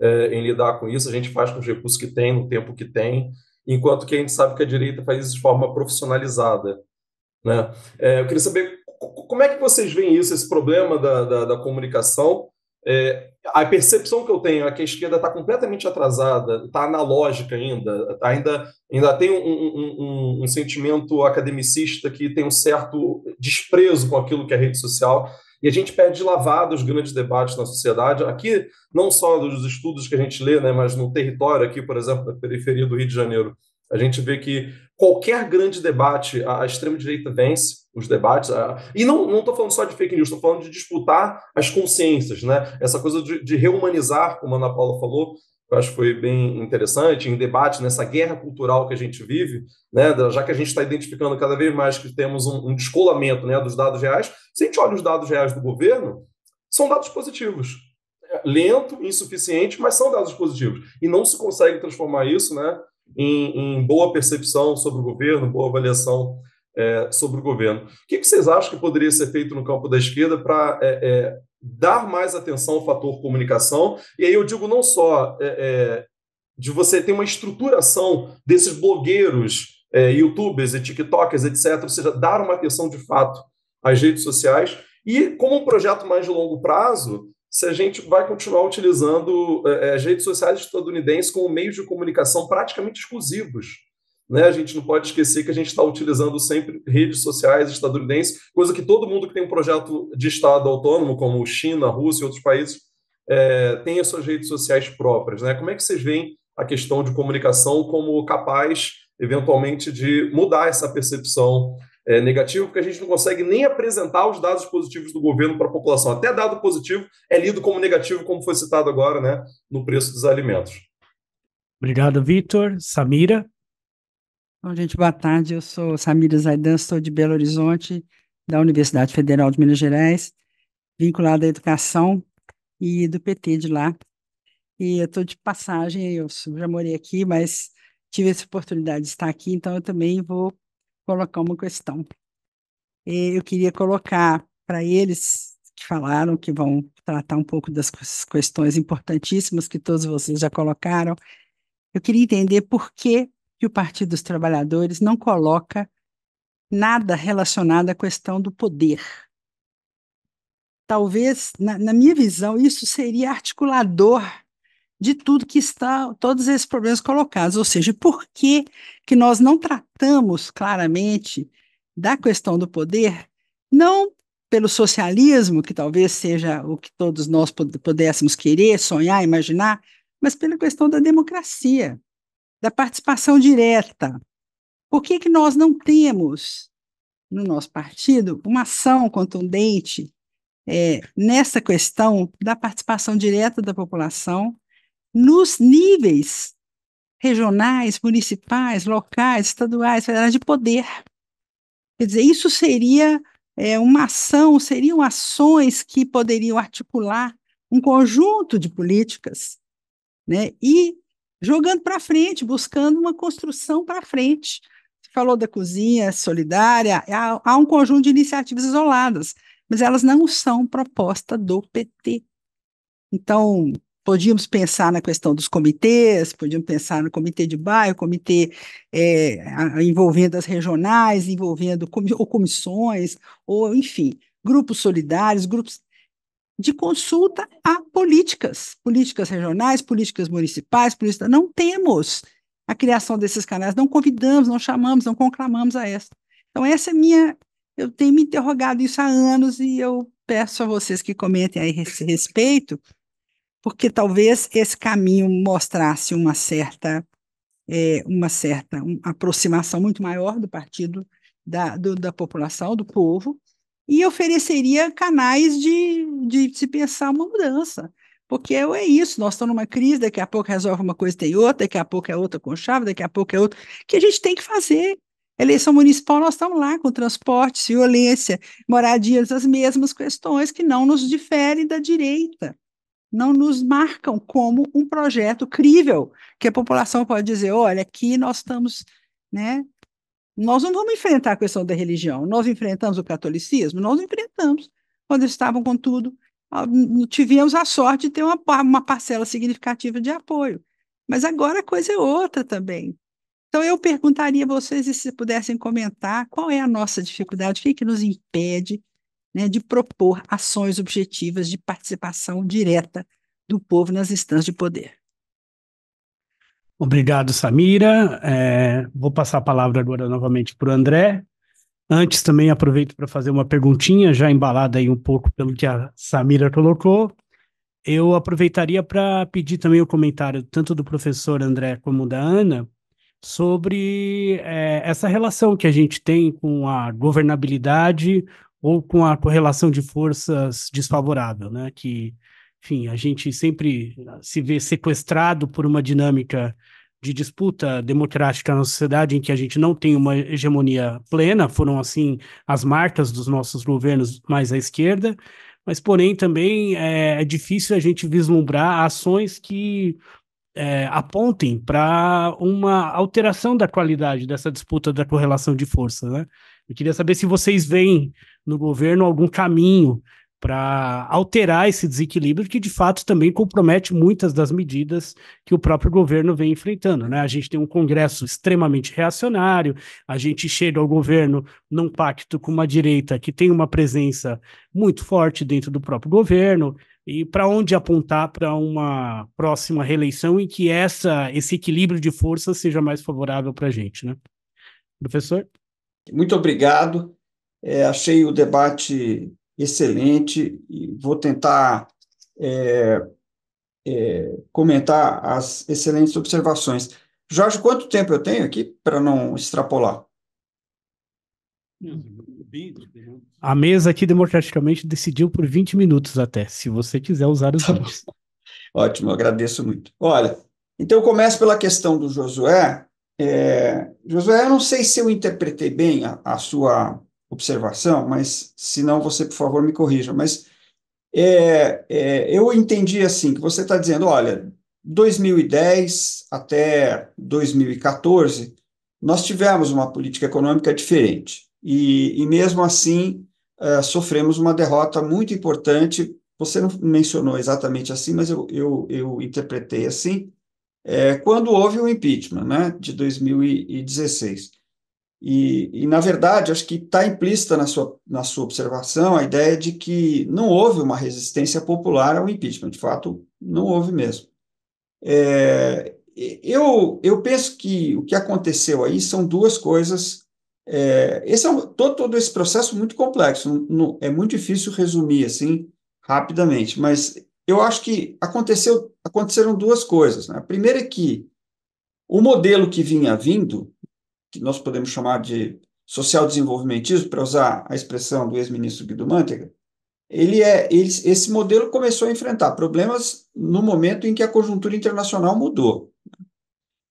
é, em lidar com isso. A gente faz com os recursos que tem, no tempo que tem, enquanto que a gente sabe que a direita faz isso de forma profissionalizada. Né? É, eu queria saber como é que vocês veem isso, esse problema da, da, da comunicação. É, a percepção que eu tenho é que a esquerda está completamente atrasada, está analógica ainda, ainda, ainda tem um, um, um, um, sentimento academicista que tem um certo desprezo com aquilo que é rede social, e a gente perde lavado os grandes debates na sociedade, aqui não só dos estudos que a gente lê, né, mas no território aqui, por exemplo, na periferia do Rio de Janeiro, a gente vê que qualquer grande debate, a, a extrema-direita vence, os debates. Ah, e não estou falando só de fake news, estou falando de disputar as consciências, né? Essa coisa de, de reumanizar, como a Ana Paula falou, eu acho que foi bem interessante, em debate nessa guerra cultural que a gente vive, né, já que a gente está identificando cada vez mais que temos um, um, descolamento né, dos dados reais, se a gente olha os dados reais do governo, são dados positivos. É lento, insuficiente, mas são dados positivos. E não se consegue transformar isso né, em, em boa percepção sobre o governo, boa avaliação é, sobre o governo. O que, que, vocês acham que poderia ser feito no campo da esquerda para é, é, dar mais atenção ao fator comunicação? E aí eu digo não só é, é, de você ter uma estruturação desses blogueiros, é, youtubers e tiktokers, etc., ou seja, dar uma atenção de fato às redes sociais. E como um projeto mais de longo prazo, se a gente vai continuar utilizando as redes sociais estadunidenses como meios de comunicação praticamente exclusivos né? A gente não pode esquecer que a gente está utilizando sempre redes sociais estadunidenses, coisa que todo mundo que tem um projeto de Estado autônomo, como China, Rússia e outros países, é, tem as suas redes sociais próprias. Né? Como é que vocês veem a questão de comunicação como capaz, eventualmente, de mudar essa percepção é, negativa, porque a gente não consegue nem apresentar os dados positivos do governo para a população. Até dado positivo é lido como negativo, como foi citado agora, né, no preço dos alimentos. Obrigado, Vitor. Samira? Bom, gente, boa tarde. Eu sou Samira Zaidan, sou de Belo Horizonte, da Universidade Federal de Minas Gerais, vinculada à educação e do PT de lá. E eu estou de passagem, eu já morei aqui, mas tive essa oportunidade de estar aqui, então eu também vou colocar uma questão. Eu queria colocar para eles que falaram, que vão tratar um pouco das questões importantíssimas que todos vocês já colocaram, eu queria entender por que que o Partido dos Trabalhadores não coloca nada relacionado à questão do poder. Talvez, na, na minha visão, isso seria articulador de tudo que está, todos esses problemas colocados. Ou seja, por que, que nós não tratamos claramente da questão do poder, não pelo socialismo, que talvez seja o que todos nós pudéssemos querer, sonhar, imaginar, mas pela questão da democracia da participação direta. Por que, que nós não temos no nosso partido uma ação contundente é, nessa questão da participação direta da população nos níveis regionais, municipais, locais, estaduais, federais de poder. Quer dizer, isso seria é, uma ação, seriam ações que poderiam articular um conjunto de políticas né, e jogando para frente, buscando uma construção para frente. Você falou da cozinha solidária, há, há, um conjunto de iniciativas isoladas, mas elas não são proposta do PT. Então, podíamos pensar na questão dos comitês, podíamos pensar no comitê de bairro, comitê é, envolvendo as regionais, envolvendo ou comissões, ou enfim, grupos solidários, grupos de consulta a políticas, políticas regionais, políticas municipais, políticas. Não temos a criação desses canais, não convidamos, não chamamos, não conclamamos a esta. Então, essa é minha. Eu tenho me interrogado isso há anos e eu peço a vocês que comentem a esse respeito, porque talvez esse caminho mostrasse uma certa, é, uma certa uma aproximação muito maior do partido da, do, da população, do povo, e ofereceria canais de, de se pensar uma mudança. Porque é, é isso, nós estamos numa crise, daqui a pouco resolve uma coisa, tem outra, daqui a pouco é outra com chave, daqui a pouco é outra, que a gente tem que fazer. Eleição municipal, nós estamos lá com transporte, violência, moradias, as mesmas questões que não nos diferem da direita, não nos marcam como um projeto crível, que a população pode dizer, olha, aqui nós estamos né, nós não vamos enfrentar a questão da religião. Nós enfrentamos o catolicismo? Nós enfrentamos. Quando eles estavam com tudo, ah, tivemos a sorte de ter uma, uma parcela significativa de apoio. Mas agora a coisa é outra também. Então, eu perguntaria a vocês, se pudessem comentar, qual é a nossa dificuldade, o que, é que nos impede né, de propor ações objetivas de participação direta do povo nas instâncias de poder? Obrigado, Samira. É, vou passar a palavra agora novamente para o André. Antes, também aproveito para fazer uma perguntinha, já embalada aí um pouco pelo que a Samira colocou. Eu aproveitaria para pedir também o comentário, tanto do professor André como da Ana, sobre é, essa relação que a gente tem com a governabilidade ou com a correlação de forças desfavorável, né? Que enfim, a gente sempre se vê sequestrado por uma dinâmica de disputa democrática na sociedade em que a gente não tem uma hegemonia plena, foram assim as marcas dos nossos governos mais à esquerda, mas porém também é, é difícil a gente vislumbrar ações que é, apontem para uma alteração da qualidade dessa disputa da correlação de força, né? Eu queria saber se vocês veem no governo algum caminho para alterar esse desequilíbrio que de fato também compromete muitas das medidas que o próprio governo vem enfrentando, né? A gente tem um congresso extremamente reacionário, a gente chega ao governo num pacto com uma direita que tem uma presença muito forte dentro do próprio governo, e para onde apontar para uma próxima reeleição em que essa, esse equilíbrio de forças seja mais favorável para a gente, né? Professor? Muito obrigado. É, achei o debate excelente e vou tentar é, é, comentar as excelentes observações. Jorge, quanto tempo eu tenho aqui para não extrapolar? A mesa aqui democraticamente decidiu por 20 minutos até, se você quiser usar os tá dois. Ótimo, agradeço muito. Olha, então eu começo pela questão do Josué. É, Josué, eu não sei se eu interpretei bem a, a sua observação, mas se não, você, por favor, me corrija. Mas é, é, eu entendi assim, que você está dizendo, olha, 2010 até 2014, nós tivemos uma política econômica diferente. E, e mesmo assim, uh, sofremos uma derrota muito importante. Você não mencionou exatamente assim, mas eu, eu, eu interpretei assim, é, quando houve o impeachment né, de 2016. E, e, na verdade, acho que está implícita na sua, na sua observação a ideia de que não houve uma resistência popular ao impeachment. De fato, não houve mesmo. É, eu, eu penso que o que aconteceu aí são duas coisas. É, esse é um, todo, todo esse processo muito complexo. Não, é muito difícil resumir assim rapidamente, mas eu acho que aconteceu, aconteceram duas coisas. Né? A primeira é que o modelo que vinha vindo que nós podemos chamar de social desenvolvimentismo, para usar a expressão do ex-ministro Guido Mantega, ele é, ele, esse modelo começou a enfrentar problemas no momento em que a conjuntura internacional mudou.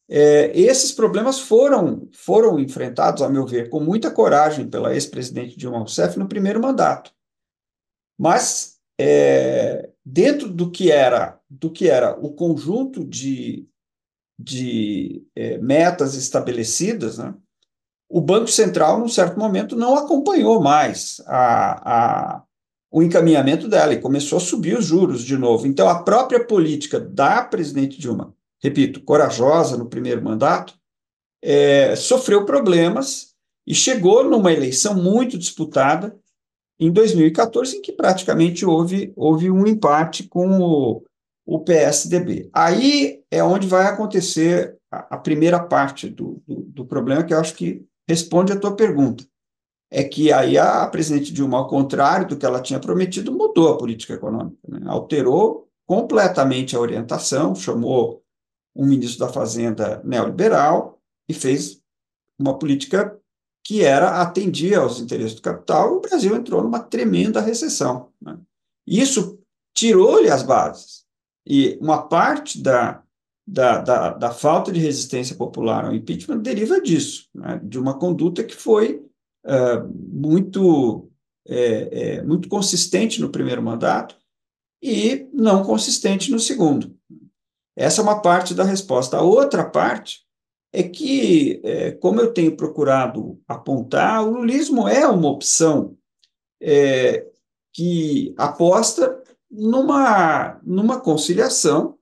É, esses problemas foram, foram enfrentados, a meu ver, com muita coragem pela ex-presidente Dilma Rousseff no primeiro mandato. Mas, é, dentro do que era do que era o conjunto de de é, metas estabelecidas, né, o Banco Central, num certo momento, não acompanhou mais a, a, o encaminhamento dela e começou a subir os juros de novo. Então, a própria política da presidente Dilma, repito, corajosa no primeiro mandato, é, sofreu problemas e chegou numa eleição muito disputada em 2014, em que praticamente houve, houve um empate com o, o PSDB. Aí é onde vai acontecer a, a primeira parte do, do, do, problema, que eu acho que responde à tua pergunta. É que aí a, a presidente Dilma, ao contrário do que ela tinha prometido, mudou a política econômica, né? alterou completamente a orientação, chamou um ministro da Fazenda neoliberal e fez uma política que era atendia aos interesses do capital, e o Brasil entrou numa tremenda recessão. Né? Isso tirou-lhe as bases. E uma parte da, da, da, da falta de resistência popular ao impeachment deriva disso, né? de uma conduta que foi uh, muito, é, é, muito consistente no primeiro mandato e não consistente no segundo. Essa é uma parte da resposta. A outra parte é que, é, como eu tenho procurado apontar, o lulismo é uma opção é, que aposta numa, numa conciliação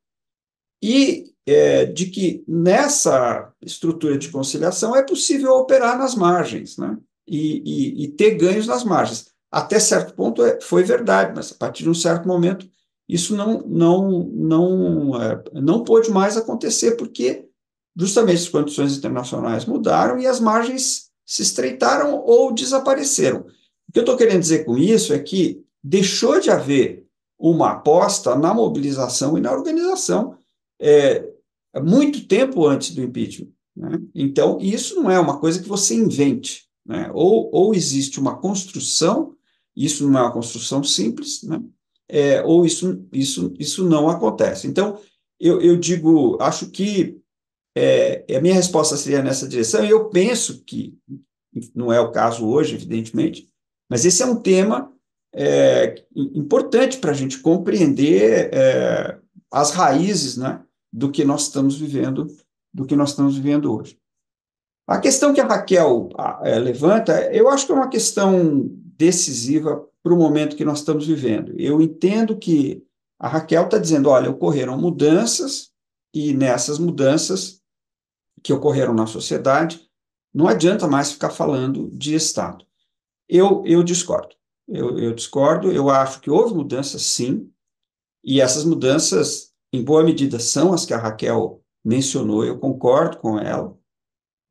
e é, de que nessa estrutura de conciliação é possível operar nas margens né? e, e, e ter ganhos nas margens. Até certo ponto é, foi verdade, mas a partir de um certo momento isso não, não, não, é, não pôde mais acontecer, porque justamente as condições internacionais mudaram e as margens se estreitaram ou desapareceram. O que eu estou querendo dizer com isso é que deixou de haver uma aposta na mobilização e na organização é, é, muito tempo antes do impeachment. Né? Então, isso não é uma coisa que você invente. Né? Ou, ou existe uma construção, isso não é uma construção simples, né? é, ou isso, isso, isso não acontece. Então, eu, eu digo, acho que é, a minha resposta seria nessa direção, e eu penso que, não é o caso hoje, evidentemente, mas esse é um tema é, importante para a gente compreender é, as raízes né, do que nós estamos vivendo, do que nós estamos vivendo hoje. A questão que a Raquel é, levanta, eu acho que é uma questão decisiva para o momento que nós estamos vivendo. Eu entendo que a Raquel está dizendo, olha, ocorreram mudanças e nessas mudanças que ocorreram na sociedade, não adianta mais ficar falando de Estado. Eu, eu discordo eu, eu discordo. Eu acho que houve mudanças, sim, e essas mudanças, em boa medida, são as que a Raquel mencionou, eu concordo com ela.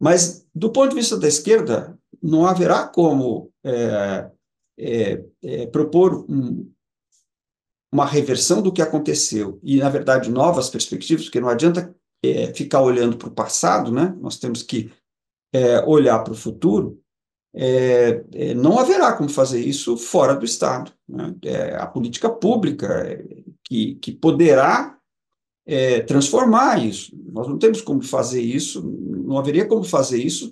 Mas, do ponto de vista da esquerda, não haverá como é, é, é, propor um, uma reversão do que aconteceu e, na verdade, novas perspectivas, porque não adianta é, ficar olhando para o passado, né? nós temos que é, olhar para o futuro. É, é, não haverá como fazer isso fora do Estado. Né? É, a política pública é, que, que poderá é, transformar isso. Nós não temos como fazer isso, não haveria como fazer isso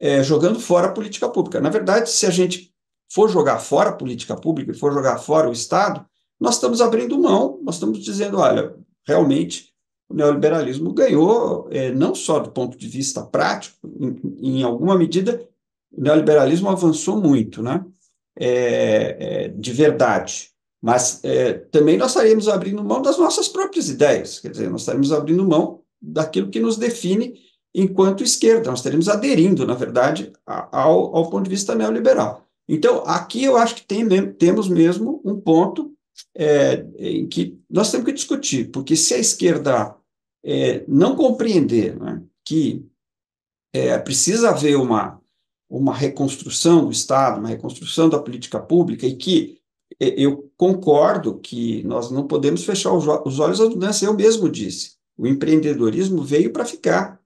é, jogando fora a política pública. Na verdade, se a gente for jogar fora a política pública e for jogar fora o Estado, nós estamos abrindo mão, nós estamos dizendo, olha, realmente o neoliberalismo ganhou, não só do ponto de vista prático, em, em alguma medida, o neoliberalismo avançou muito, né? É, é, de verdade. Mas é, também nós estaremos abrindo mão das nossas próprias ideias, quer dizer, nós estaremos abrindo mão daquilo que nos define enquanto esquerda, nós estaremos aderindo, na verdade, ao, ao ponto de vista neoliberal. Então, aqui eu acho que tem, temos mesmo um ponto é, em que nós temos que discutir, porque se a esquerda é, não compreender né, que é, precisa haver uma uma reconstrução do Estado, uma reconstrução da política pública, e que eu concordo que nós não podemos fechar os olhos à mudança, eu mesmo disse. O empreendedorismo veio para ficar.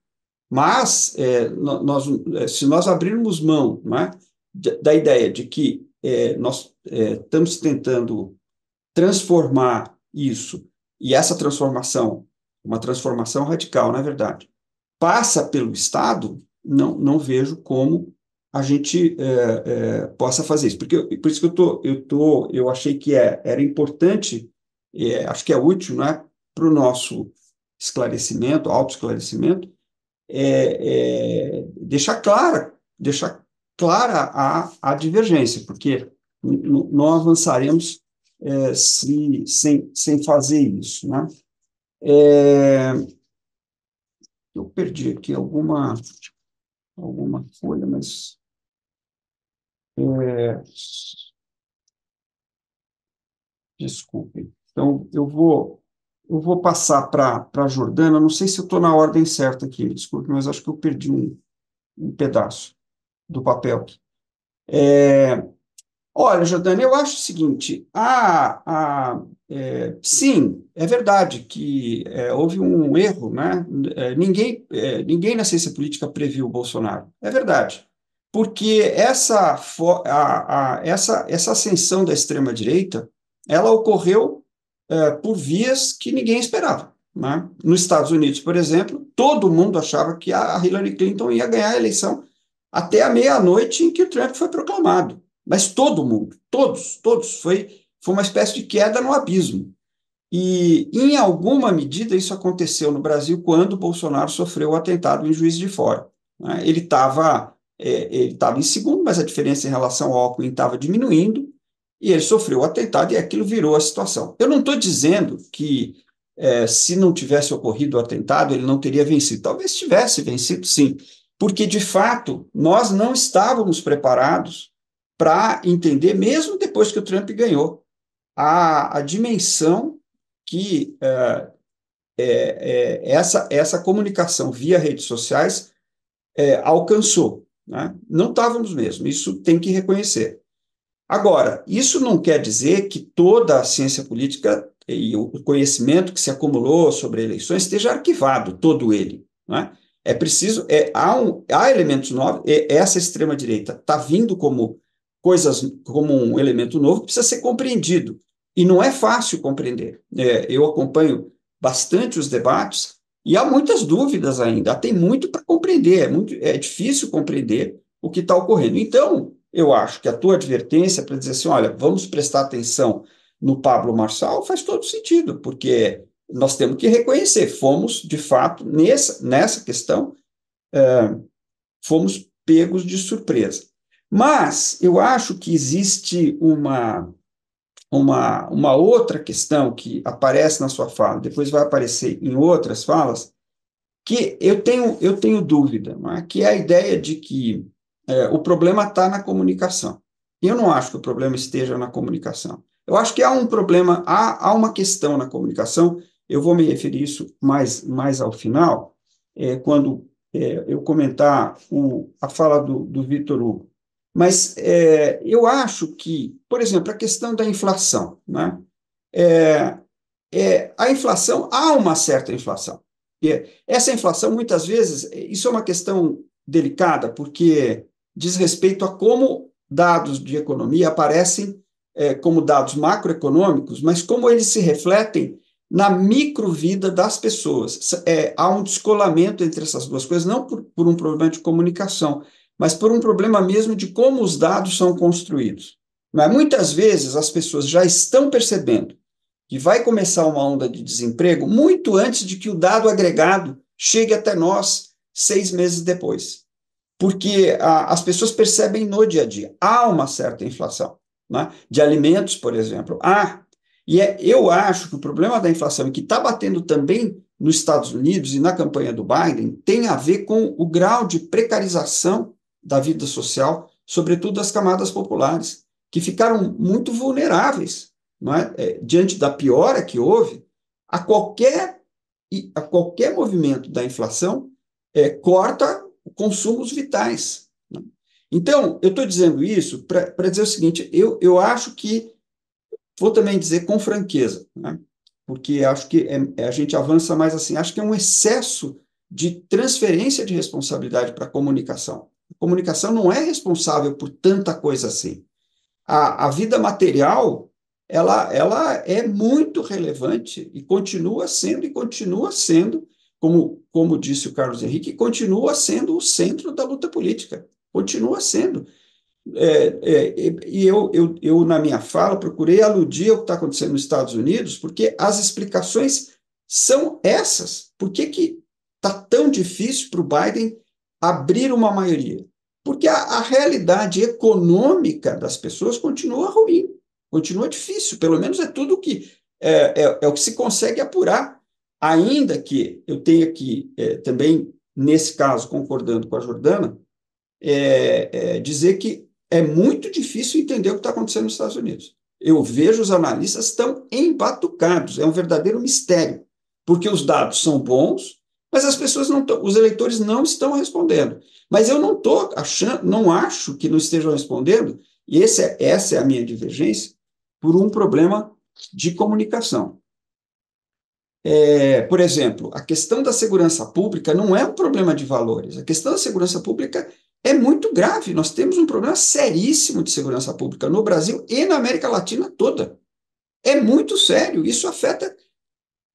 Mas, é, nós, é, se nós abrirmos mão é, da ideia de que é, nós é, estamos tentando transformar isso, e essa transformação, uma transformação radical, na verdade, passa pelo Estado, não, não vejo como a gente é, é, possa fazer isso. Porque, por isso que eu, tô, eu, tô, eu achei que é, era importante, é, acho que é útil né, para o nosso esclarecimento, autoesclarecimento, é, é deixar clara, deixar clara a, a divergência, porque não avançaremos é, se, sem, sem fazer isso. Né? É, eu perdi aqui alguma alguma folha, mas é... Desculpem. Então, eu vou, eu vou passar para a Jordana. Não sei se eu estou na ordem certa aqui, desculpe, mas acho que eu perdi um, um pedaço do papel aqui. É... Olha, Jordana, eu acho o seguinte: a, a, é, sim, é verdade que é, houve um erro, né? É, ninguém, é, ninguém na ciência política previu o Bolsonaro. É verdade porque essa, a, a, essa, essa ascensão da extrema-direita ela ocorreu é, por vias que ninguém esperava. Né? Nos Estados Unidos, por exemplo, todo mundo achava que a Hillary Clinton ia ganhar a eleição até a meia-noite em que o Trump foi proclamado. Mas todo mundo, todos, todos, foi, foi uma espécie de queda no abismo. E, em alguma medida, isso aconteceu no Brasil quando Bolsonaro sofreu o atentado em Juiz de Fora. Né? Ele estava é, ele estava em segundo, mas a diferença em relação ao Alckmin estava diminuindo, e ele sofreu o atentado e aquilo virou a situação. Eu não estou dizendo que é, se não tivesse ocorrido o atentado, ele não teria vencido. Talvez tivesse vencido, sim, porque de fato nós não estávamos preparados para entender, mesmo depois que o Trump ganhou, a, a dimensão que é, é, é essa, essa comunicação via redes sociais é, alcançou. Né? Não estávamos mesmo, isso tem que reconhecer. Agora, isso não quer dizer que toda a ciência política e o conhecimento que se acumulou sobre eleições esteja arquivado, todo ele. Né? É preciso, é, há, um, há elementos novos, essa extrema-direita está vindo como coisas, como um elemento novo, precisa ser compreendido. E não é fácil compreender. É, eu acompanho bastante os debates, e há muitas dúvidas ainda, tem muito para compreender, é, muito, é difícil compreender o que está ocorrendo. Então, eu acho que a tua advertência para dizer assim, olha, vamos prestar atenção no Pablo Marçal faz todo sentido, porque nós temos que reconhecer, fomos, de fato, nessa, nessa questão, fomos pegos de surpresa. Mas eu acho que existe uma uma, uma outra questão que aparece na sua fala, depois vai aparecer em outras falas, que eu tenho, eu tenho dúvida, é? que é a ideia de que é, o problema está na comunicação. Eu não acho que o problema esteja na comunicação. Eu acho que há um problema, há, há uma questão na comunicação, eu vou me referir isso mais, mais ao final, é, quando é, eu comentar o, a fala do, do Vitor Hugo. Mas é, eu acho que, por exemplo, a questão da inflação. Né? É, é, a inflação, há uma certa inflação. essa inflação, muitas vezes, isso é uma questão delicada, porque diz respeito a como dados de economia aparecem é, como dados macroeconômicos, mas como eles se refletem na microvida das pessoas. É, há um descolamento entre essas duas coisas, não por, por, um problema de comunicação, mas por um problema mesmo de como os dados são construídos. Mas muitas vezes as pessoas já estão percebendo que vai começar uma onda de desemprego muito antes de que o dado agregado chegue até nós seis meses depois. Porque a, as pessoas percebem no dia a dia. Há uma certa inflação né? de alimentos, por exemplo. Há. E é, eu acho que o problema da inflação, que está batendo também nos Estados Unidos e na campanha do Biden, tem a ver com o grau de precarização da vida social, sobretudo das camadas populares, que ficaram muito vulneráveis é? É, diante da piora que houve a qualquer a qualquer movimento da inflação é, corta consumos vitais. É? Então, eu estou dizendo isso para dizer o seguinte: eu, eu acho que, vou também dizer com franqueza, é? porque acho que é, é, a gente avança mais assim, acho que é um excesso de transferência de responsabilidade para a comunicação comunicação não é responsável por tanta coisa assim. A, a vida material, ela, ela é muito relevante e continua sendo, e continua sendo, como, como disse o Carlos Henrique, continua sendo o centro da luta política. Continua sendo. É, é, e eu, eu, eu, na minha fala, procurei aludir ao que está acontecendo nos Estados Unidos, porque as explicações são essas. Por que está tão difícil para o Biden abrir uma maioria. Porque a, a realidade econômica das pessoas continua ruim, continua difícil, pelo menos é tudo que é, é, é o que se consegue apurar. Ainda que eu tenha que é, também, nesse caso, concordando com a Jordana, é, é, dizer que é muito difícil entender o que está acontecendo nos Estados Unidos. Eu vejo os analistas estão embatucados, é um verdadeiro mistério, porque os dados são bons, mas as pessoas não os eleitores não estão respondendo. Mas eu não estou achando, não acho que não estejam respondendo, e esse é, essa é a minha divergência, por um problema de comunicação. É, por exemplo, a questão da segurança pública não é um problema de valores. A questão da segurança pública é muito grave. Nós temos um problema seríssimo de segurança pública no Brasil e na América Latina toda. É muito sério. Isso afeta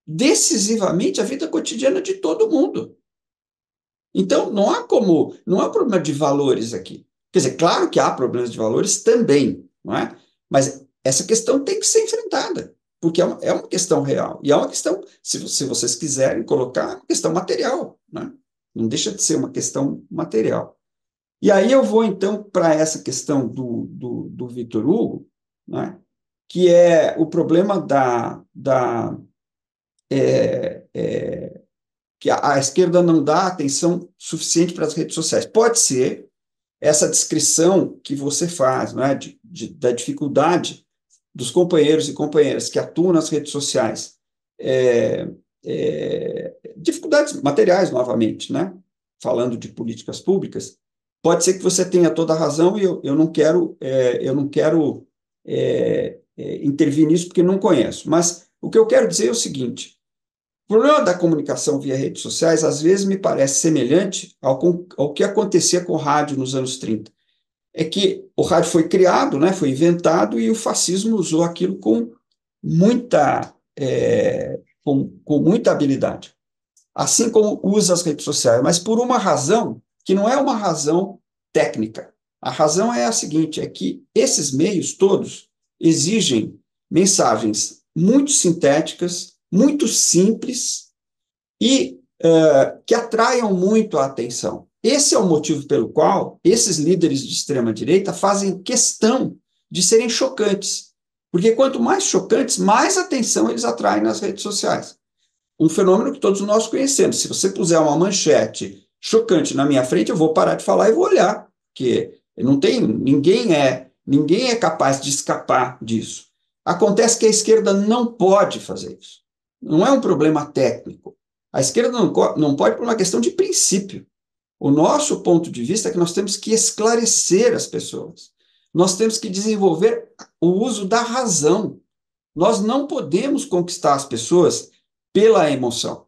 decisivamente a vida cotidiana de todo mundo. Então, não há como, não há problema de valores aqui. Quer dizer, claro que há problemas de valores também, não é? Mas essa questão tem que ser enfrentada, porque é uma, é uma questão real. E é uma questão, se, se vocês quiserem colocar, é uma questão material, né? Não deixa de ser uma questão material. E aí eu vou, então, para essa questão do, do, do Vitor Hugo, né? que é o problema da, da é, é, que a, a, esquerda não dá atenção suficiente para as redes sociais. Pode ser essa descrição que você faz, né, de, de, da dificuldade dos companheiros e companheiras que atuam nas redes sociais, é, é, dificuldades materiais novamente, né, falando de políticas públicas, pode ser que você tenha toda a razão e eu, eu não quero é, eu não quero é, intervir nisso porque não conheço. Mas o que eu quero dizer é o seguinte: o problema da comunicação via redes sociais às vezes me parece semelhante ao, ao que acontecia com o rádio nos anos 30. É que o rádio foi criado, né, foi inventado e o fascismo usou aquilo com muita, é, com, com muita habilidade. Assim como usa as redes sociais, mas por uma razão que não é uma razão técnica. A razão é a seguinte: é que esses meios todos exigem mensagens muito sintéticas, muito simples e uh, que atraiam muito a atenção. Esse é o motivo pelo qual esses líderes de extrema-direita fazem questão de serem chocantes. Porque quanto mais chocantes, mais atenção eles atraem nas redes sociais. Um fenômeno que todos nós conhecemos. Se você puser uma manchete chocante na minha frente, eu vou parar de falar e vou olhar, porque não tem ninguém é ninguém é capaz de escapar disso. Acontece que a esquerda não pode fazer isso. Não é um problema técnico. A esquerda não, não pode por uma questão de princípio. O nosso ponto de vista é que nós temos que esclarecer as pessoas. Nós temos que desenvolver o uso da razão. Nós não podemos conquistar as pessoas pela emoção.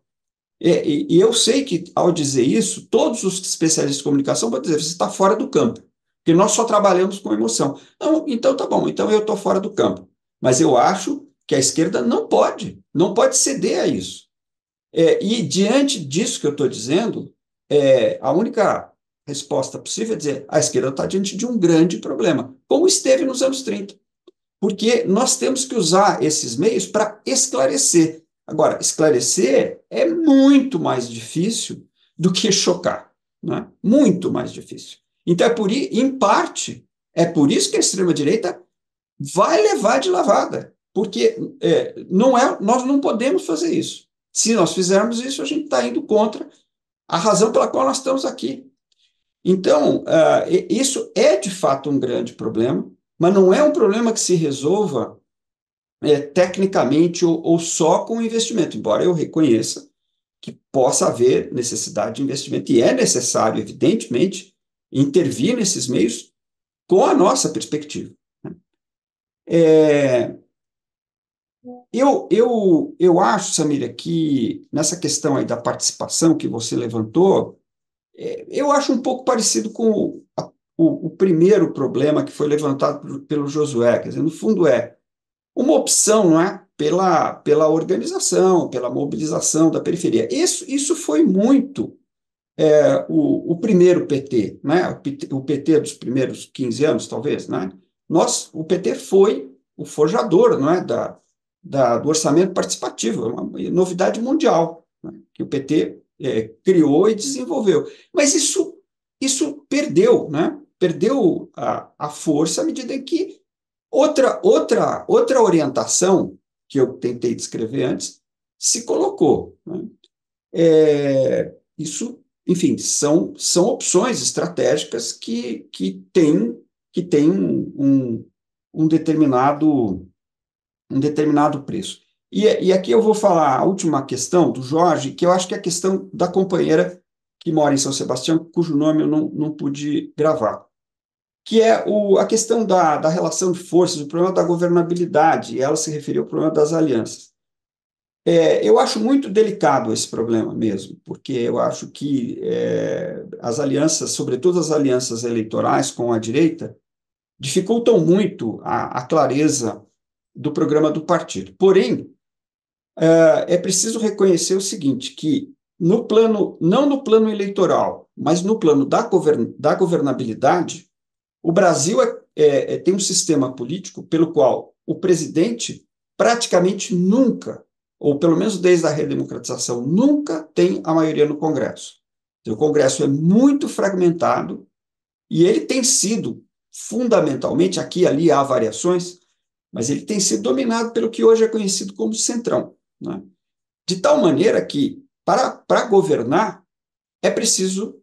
E, e, eu sei que, ao dizer isso, todos os especialistas de comunicação vão dizer: você está fora do campo, porque nós só trabalhamos com emoção. Não, então, tá bom, então eu estou fora do campo. Mas eu acho que a esquerda não pode, não pode ceder a isso. É, e diante disso que eu estou dizendo, é, a única resposta possível é dizer a esquerda está diante de um grande problema, como esteve nos anos 30. Porque nós temos que usar esses meios para esclarecer. Agora, esclarecer é muito mais difícil do que chocar. Né? Muito mais difícil. Então, é por, em parte, é por isso que a extrema-direita vai levar de lavada. Porque é, não é, nós não podemos fazer isso. Se nós fizermos isso, a gente está indo contra a razão pela qual nós estamos aqui. Então, uh, isso é de fato um grande problema, mas não é um problema que se resolva é, tecnicamente ou, ou, só com investimento, embora eu reconheça que possa haver necessidade de investimento, e é necessário, evidentemente, intervir nesses meios com a nossa perspectiva. Né? É, eu, eu, eu acho, Samira, é que nessa questão aí da participação que você levantou, é, eu acho um pouco parecido com a, o, o, primeiro problema que foi levantado pelo, pelo Josué. Quer dizer, no fundo, é uma opção não é? Pela, pela organização, pela mobilização da periferia. Isso, isso foi muito é, o, o, primeiro PT, né? O PT, o, PT, dos primeiros 15 anos, talvez. Né? Nós, o PT foi o forjador não é? da, da, do orçamento participativo, é uma novidade mundial né, que o PT é, criou e desenvolveu. Mas isso, isso perdeu, né? perdeu a, a força à medida que outra, outra, outra orientação que eu tentei descrever antes se colocou. Né? É, isso, enfim, são, são opções estratégicas que, que têm que tem um, um determinado um determinado preço. E, e aqui eu vou falar a última questão do Jorge, que eu acho que é a questão da companheira que mora em São Sebastião, cujo nome eu não, não pude gravar, que é o, a questão da, da relação de forças, o problema da governabilidade, e ela se referiu ao problema das alianças. É, eu acho muito delicado esse problema mesmo, porque eu acho que é, as alianças, sobretudo as alianças eleitorais com a direita, dificultam muito a, a clareza do programa do partido. Porém, eh, é preciso reconhecer o seguinte, que no plano, não no plano eleitoral, mas no plano da, govern, da governabilidade, o Brasil é, é, é, tem um sistema político pelo qual o presidente praticamente nunca, ou pelo menos desde a redemocratização, nunca tem a maioria no Congresso. Então, o Congresso é muito fragmentado e ele tem sido, fundamentalmente, aqui e ali há variações, mas ele tem sido dominado pelo que hoje é conhecido como centrão. Né? De tal maneira que, para, para governar, é preciso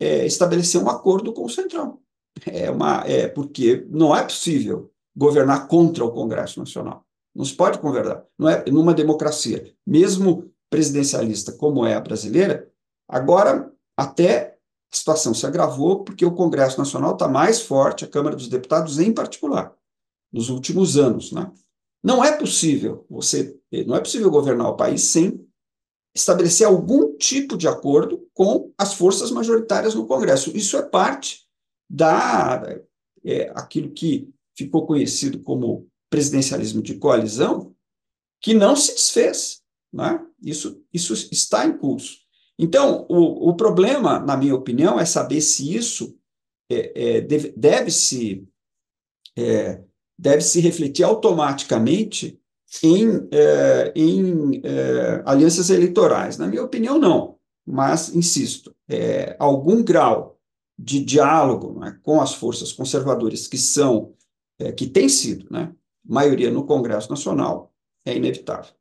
é, estabelecer um acordo com o centrão. É uma, é, porque não é possível governar contra o Congresso Nacional. Não se pode governar. Não é, numa democracia, mesmo presidencialista como é a brasileira, agora até a situação se agravou porque o Congresso Nacional está mais forte, a Câmara dos Deputados em particular nos últimos anos. Né? Não é possível você, não é possível governar o país sem estabelecer algum tipo de acordo com as forças majoritárias no Congresso. Isso é parte da é, aquilo que ficou conhecido como presidencialismo de coalizão, que não se desfez. Né? Isso, isso está em curso. Então, o, o problema, na minha opinião, é saber se isso é, é, deve, deve se é, deve se refletir automaticamente em, eh, em eh, alianças eleitorais. Na minha opinião, não, mas insisto, é, algum grau de diálogo né, com as forças conservadoras que são, que têm sido, né, maioria no Congresso Nacional, é inevitável.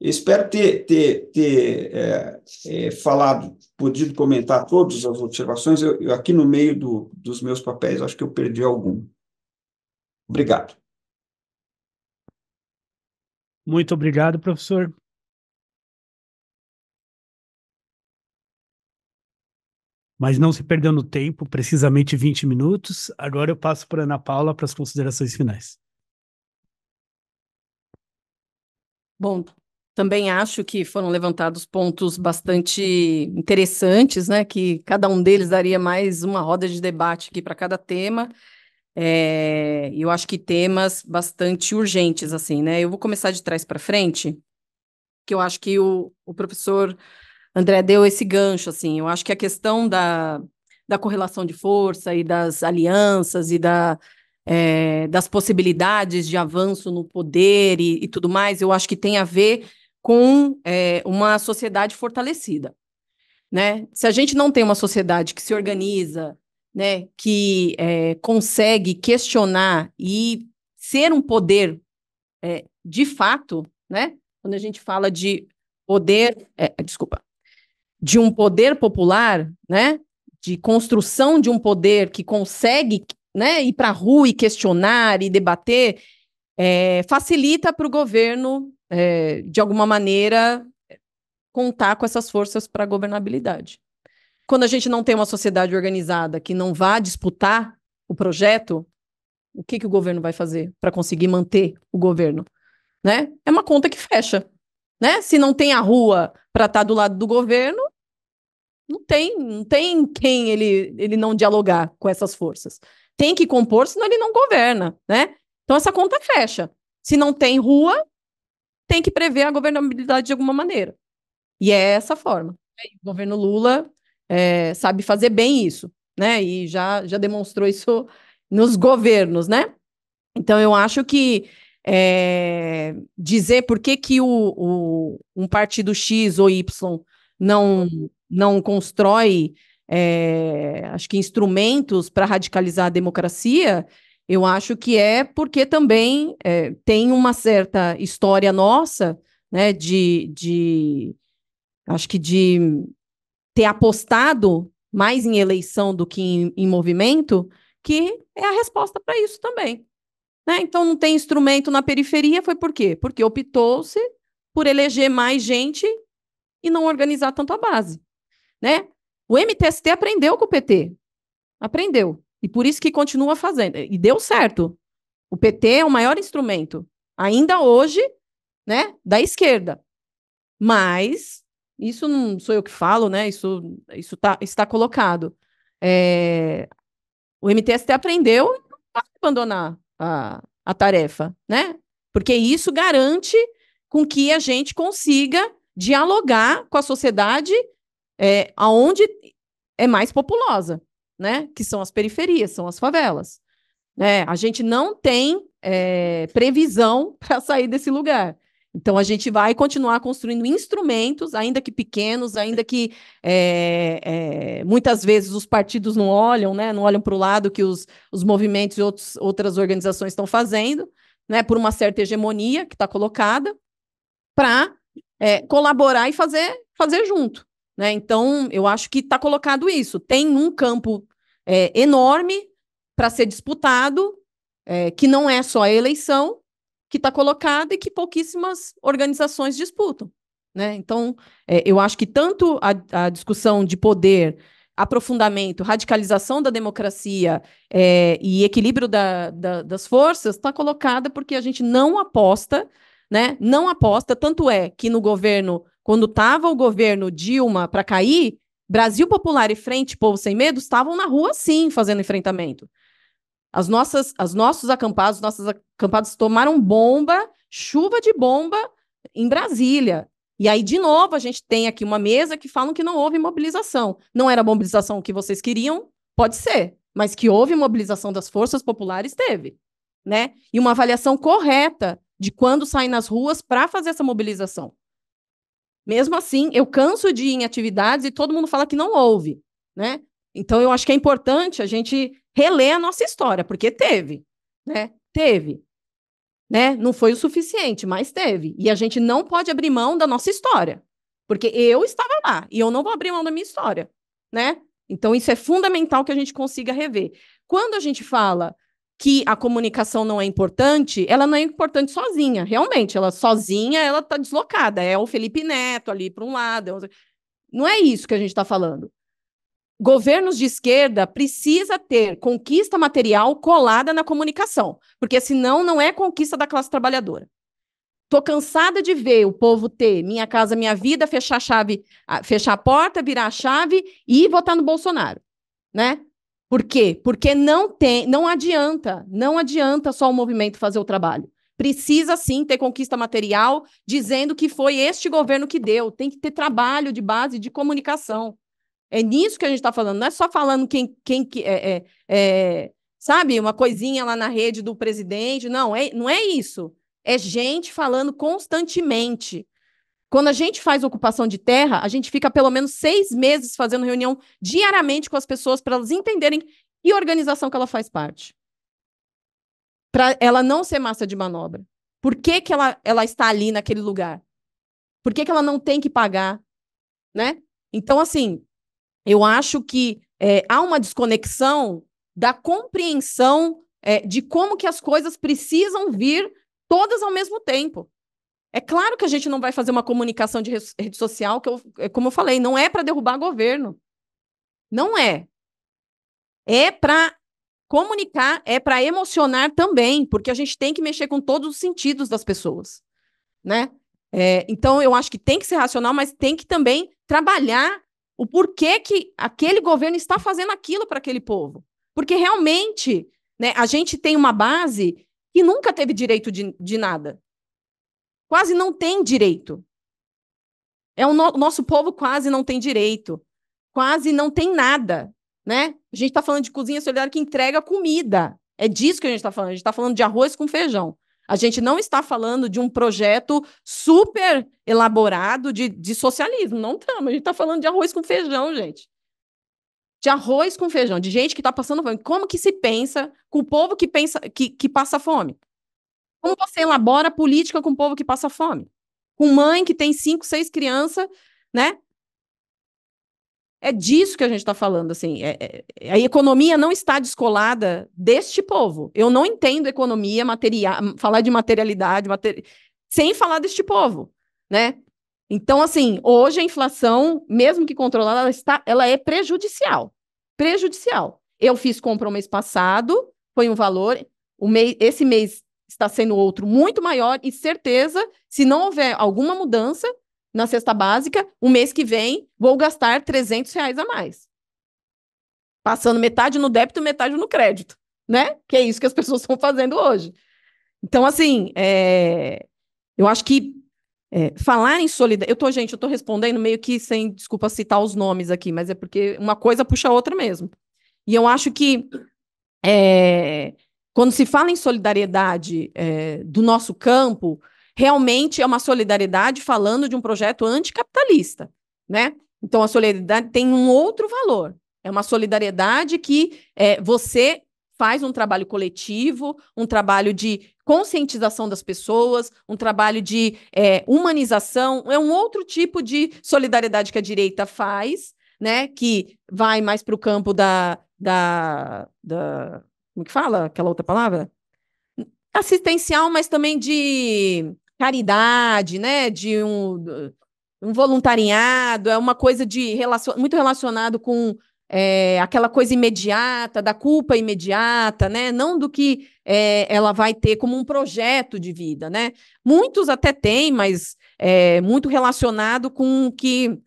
espero ter, ter, ter falado, podido comentar todas as observações. Eu, eu aqui no meio do, dos meus papéis, acho que eu perdi algum. Obrigado. Muito obrigado, professor. Mas não se perdeu no tempo, precisamente 20 minutos. Agora eu passo para Ana Paula para as considerações finais. Bom, também acho que foram levantados pontos bastante interessantes, né? Que cada um deles daria mais uma roda de debate aqui para cada tema. É, eu acho que temas bastante urgentes, assim, né? Eu vou começar de trás para frente, que eu acho que o, o professor André deu esse gancho, assim. Eu acho que a questão da, da correlação de força e das alianças e da, é, das possibilidades de avanço no poder e, e, tudo mais, eu acho que tem a ver com é, uma sociedade fortalecida. Né? Se a gente não tem uma sociedade que se organiza, né, que é, consegue questionar e ser um poder é, de fato, né? Quando a gente fala de poder, é, desculpa, de um poder popular, né? De construção de um poder que consegue, né, ir para a rua e questionar e debater, é, facilita para o governo, é, de alguma maneira, contar com essas forças para a governabilidade. Quando a gente não tem uma sociedade organizada que não vá disputar o projeto, o que, que o governo vai fazer para conseguir manter o governo? Né? É uma conta que fecha. Né? Se não tem a rua para estar tá do lado do governo, não tem, não tem quem ele, ele não dialogar com essas forças. Tem que compor, senão ele não governa, né? Então essa conta fecha. Se não tem rua, tem que prever a governabilidade de alguma maneira. E é essa forma. O governo Lula é, sabe fazer bem isso, né? E já, já demonstrou isso (laughs) nos governos, né? Então, eu acho que é, dizer por que, que o, o, um partido X ou Y não, não constrói, é, acho que, instrumentos para radicalizar a democracia, eu acho que é porque também é, tem uma certa história nossa, né, de, de acho que de ter apostado mais em eleição do que em, em movimento, que é a resposta para isso também. Né? Então, não tem instrumento na periferia, foi por quê? Porque optou-se por eleger mais gente e não organizar tanto a base. Né? O MTST aprendeu com o PT. Aprendeu. E por isso que continua fazendo. E deu certo. O PT é o maior instrumento, ainda hoje, né, da esquerda. Mas isso não sou eu que falo, né? Isso, isso tá, está colocado. É, o MTST aprendeu e então não abandonar a, a tarefa, né? Porque isso garante com que a gente consiga dialogar com a sociedade é, aonde é mais populosa, né? Que são as periferias, são as favelas. Né? A gente não tem é, previsão (laughs) para sair desse lugar. Então, a gente vai continuar construindo instrumentos, ainda que pequenos, ainda que é, é, muitas vezes os partidos não olham, né, não olham para o lado que os, os movimentos e outros, outras organizações estão fazendo, né, por uma certa hegemonia que está colocada, para é, eh, colaborar e fazer, fazer junto. Né? Então, eu acho que está colocado isso. Tem um campo enorme para ser disputado, que não é só a eleição, que está colocada e que pouquíssimas organizações disputam. Né? Então, é, eu acho que tanto a, a, discussão de poder, aprofundamento, radicalização da democracia é, e equilíbrio da, da, das forças está colocada porque a gente não aposta, né? não aposta, tanto é que no governo, quando estava o governo Dilma para cair, Brasil Popular e Frente Povo Sem Medo estavam na rua sim fazendo enfrentamento. As nossas, as nossos acampados, nossas acampados tomaram bomba, chuva de bomba em Brasília. E aí, de novo, a gente tem aqui uma mesa que falam que não houve mobilização. Não era a mobilização que vocês queriam? Pode ser. Mas que houve mobilização das forças populares, teve. Né? E uma avaliação correta de quando saem nas ruas para fazer essa mobilização. Mesmo assim, eu canso de ir em atividades e todo mundo fala que não houve. Né? Então, eu acho que é importante a gente reler a nossa história, porque teve, né? Teve. Né? Não foi o suficiente, mas teve. E a gente não pode abrir mão da nossa história, porque eu estava lá e eu não vou abrir mão da minha história, né? Então isso é fundamental que a gente consiga rever. Quando a gente fala que a comunicação não é importante, ela não é importante sozinha, realmente, ela sozinha, ela tá deslocada, é o Felipe Neto ali para um lado, é não é isso que a gente está falando governos de esquerda precisa ter conquista material colada na comunicação, porque senão não é conquista da classe trabalhadora. Tô cansada de ver o povo ter minha casa, minha vida, fechar a chave, ah, fechar a porta, virar a chave e votar no Bolsonaro, né? Por quê? Porque não tem, não adianta, não adianta só o movimento fazer o trabalho. Precisa sim ter conquista material, dizendo que foi este governo que deu. Tem que ter trabalho de base de comunicação. É nisso que a gente está falando, não é só falando quem, quem que é, é, é, sabe, uma coisinha lá na rede do presidente. Não, é, não é isso. É gente falando constantemente. Quando a gente faz ocupação de terra, a gente fica pelo menos seis meses fazendo reunião diariamente com as pessoas para elas entenderem que organização que ela faz parte. Para ela não ser massa de manobra. Por que, que ela, ela está ali naquele lugar? Por que, que ela não tem que pagar? Né? Então, assim, eu acho que é, há uma desconexão da compreensão é, de como que as coisas precisam vir todas ao mesmo tempo. É claro que a gente não vai fazer uma comunicação de rede social, que eu, é como eu falei, não é para derrubar governo. Não é. É para comunicar, é para emocionar também, porque a gente tem que mexer com todos os sentidos das pessoas, né? É, então eu acho que tem que ser racional, mas tem que também trabalhar o porquê que aquele governo está fazendo aquilo para aquele povo. Porque realmente né, a gente tem uma base que nunca teve direito de, de nada. Quase não tem direito. É o, no, o nosso povo quase não tem direito. Quase não tem nada. Né? A gente está falando de cozinha solidária que entrega comida. É disso que a gente está falando. A gente está falando de arroz com feijão. A gente não está falando de um projeto super elaborado de, de socialismo, não estamos. A gente está falando de arroz com feijão, gente. De arroz com feijão, de gente que está passando fome. Como que se pensa com o povo que, pensa, que, que passa fome? Como você elabora política com o povo que passa fome? Com mãe que tem cinco, seis crianças, né? É disso que a gente está falando, assim. É, é, a economia não está descolada deste povo. Eu não entendo economia, material, falar de materialidade, materi... sem falar deste povo, né? Então, assim, hoje a inflação, mesmo que controlada, ela, está, ela é prejudicial. Prejudicial. Eu fiz compra o mês passado, foi um valor. O mês, esse mês está sendo outro muito maior e certeza, se não houver alguma mudança, na cesta básica, o mês que vem vou gastar 300 reais a mais. Passando metade no débito, metade no crédito, né? Que é isso que as (laughs) pessoas estão fazendo hoje. Então, assim, é... eu acho que é, falar em solidariedade. Eu tô, gente, eu tô respondendo meio que sem desculpa citar os nomes aqui, mas é porque uma coisa puxa a outra mesmo. E eu acho que é, quando se fala em solidariedade é, do nosso campo, realmente é uma solidariedade falando de um projeto anticapitalista, né? Então a solidariedade tem um outro valor. É uma solidariedade que é, você faz um trabalho coletivo, um trabalho de conscientização das pessoas, um trabalho de é, humanização. É um outro tipo de solidariedade que a direita faz, né? Que vai mais para o campo da, da, da como que fala aquela outra palavra? Assistencial, mas também de caridade, né? De um, um voluntariado, é uma coisa de relacion, muito relacionado com é, aquela coisa imediata, da culpa imediata, né? Não do que é, ela vai ter como um projeto de vida, né? Muitos até têm, mas é muito relacionado com o que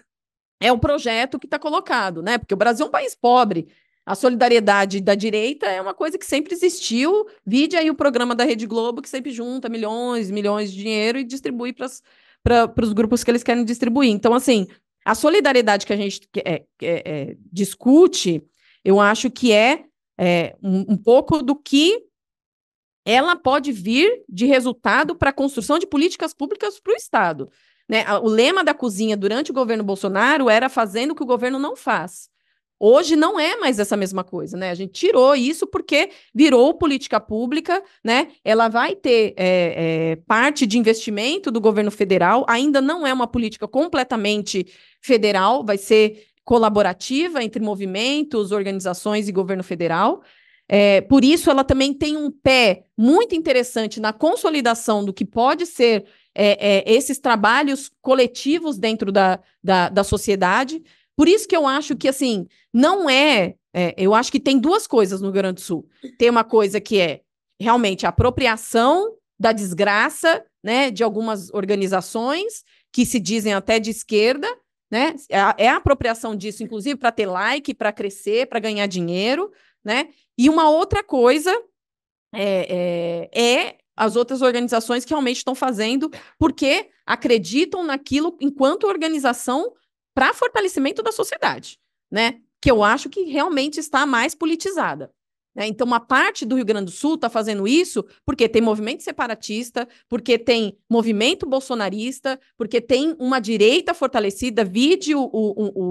é o projeto que está colocado, né? Porque o Brasil é um país pobre, a solidariedade da direita é uma coisa que sempre existiu. Vide aí o programa da Rede Globo, que sempre junta milhões, milhões de dinheiro e distribui para os grupos que eles querem distribuir. Então, assim, a solidariedade que a gente é, é, é, discute, eu acho que é, é, um, um pouco do que ela pode vir de resultado para a construção de políticas públicas para o Estado. Né? O lema da cozinha durante o governo Bolsonaro era fazendo o que o governo não faz. Hoje não é mais essa mesma coisa, né? A gente tirou isso porque virou política pública, né? Ela vai ter é, é, parte de investimento do governo federal, ainda não é uma política completamente federal, vai ser colaborativa entre movimentos, organizações e governo federal. É, por isso, ela também tem um pé muito interessante na consolidação do que pode ser é, é, esses trabalhos coletivos dentro da, da, da, sociedade. Por isso que eu acho que, assim, não é, é eu acho que tem duas coisas no Rio Grande do Sul. Tem uma coisa que é realmente a apropriação da desgraça, né, de algumas organizações que se dizem até de esquerda, né? É a é apropriação disso, inclusive, para ter like, para crescer, para ganhar dinheiro, né? E uma outra coisa é, é, é as outras organizações que realmente estão fazendo, porque acreditam naquilo enquanto organização para fortalecimento da sociedade, né? Que eu acho que realmente está mais politizada. Né? Então, uma parte do Rio Grande do Sul está fazendo isso porque tem movimento separatista, porque tem movimento bolsonarista, porque tem uma direita fortalecida, vide o, o,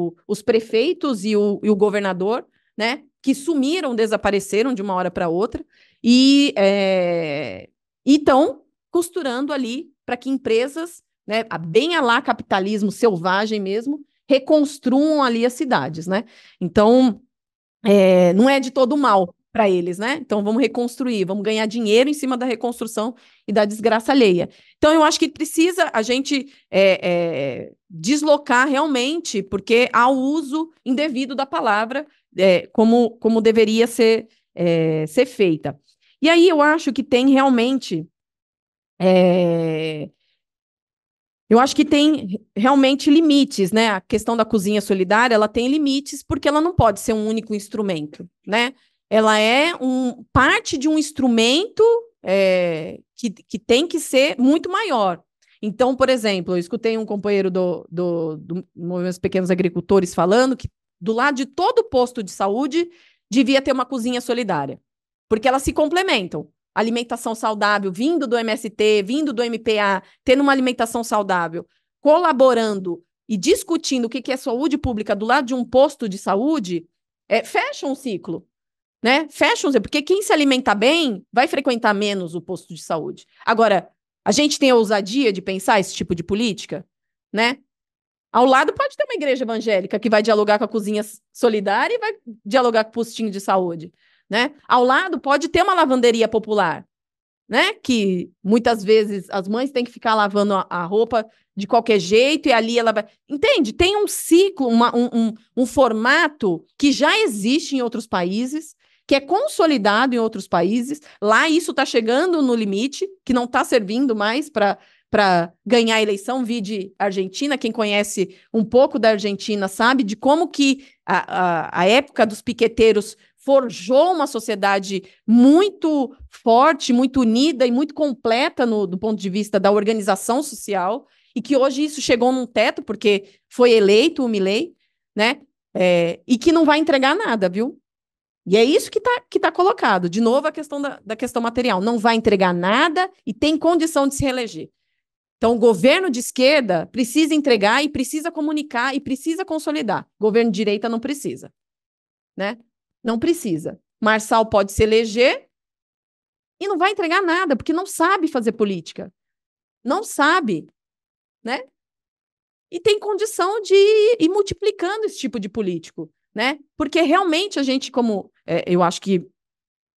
o, os prefeitos e, e o, governador, né? Que sumiram, desapareceram de uma hora para outra e é, estão costurando ali para que empresas, né, bem a lá capitalismo selvagem mesmo, reconstruam ali as cidades, né? Então, é, não é de todo mal para eles, né? Então, vamos reconstruir, vamos ganhar dinheiro em cima da reconstrução e da desgraça alheia. Então, eu acho que precisa a gente é, é, deslocar realmente, porque há o uso indevido da palavra é, como, como deveria ser, é, ser feita. E aí eu acho que tem realmente é, eu acho que tem realmente limites, né? A questão da cozinha solidária, ela tem limites porque ela não pode ser um único instrumento, né? Ela é um, parte de um instrumento é, que, que tem que ser muito maior. Então, por exemplo, eu escutei um companheiro do, do, do Movimento Pequenos Agricultores falando que do lado de todo posto de saúde devia ter uma cozinha solidária, porque elas se complementam alimentação saudável, vindo do MST, vindo do MPA, tendo uma alimentação saudável, colaborando e discutindo o que, é saúde pública do lado de um posto de saúde, é, fecha um ciclo. Né? Fecha um ciclo, porque quem se alimenta bem vai frequentar menos o posto de saúde. Agora, a gente tem a ousadia de pensar esse tipo de política, né? Ao lado pode ter uma igreja evangélica que vai dialogar com a cozinha solidária e vai dialogar com o postinho de saúde né? Ao lado pode ter uma lavanderia popular, né? Que muitas vezes as mães têm que ficar lavando a, a roupa de qualquer jeito e ali ela vai. Entende? Tem um ciclo, uma, um, um, um formato que já existe em outros países, que é consolidado em outros países. Lá isso está chegando no limite, que não está servindo mais para para ganhar a eleição, vide Argentina. Quem conhece um pouco da Argentina sabe de como que a, a, a época dos piqueteiros forjou uma sociedade muito forte, muito unida e muito completa no, do ponto de vista da organização social, e que hoje isso chegou num teto, porque foi eleito o Milley, né? É, e que não vai entregar nada, viu? E é isso que está que tá colocado. De novo, a questão da, da questão material. Não vai entregar nada e tem condição de se reeleger. Então, o governo de esquerda precisa entregar e precisa comunicar e precisa consolidar. governo de direita não precisa. Né? Não precisa. Marçal pode se eleger e não vai entregar nada, porque não sabe fazer política. Não sabe, né? E tem condição de ir multiplicando esse tipo de político, né? Porque realmente a gente, como é, eu acho que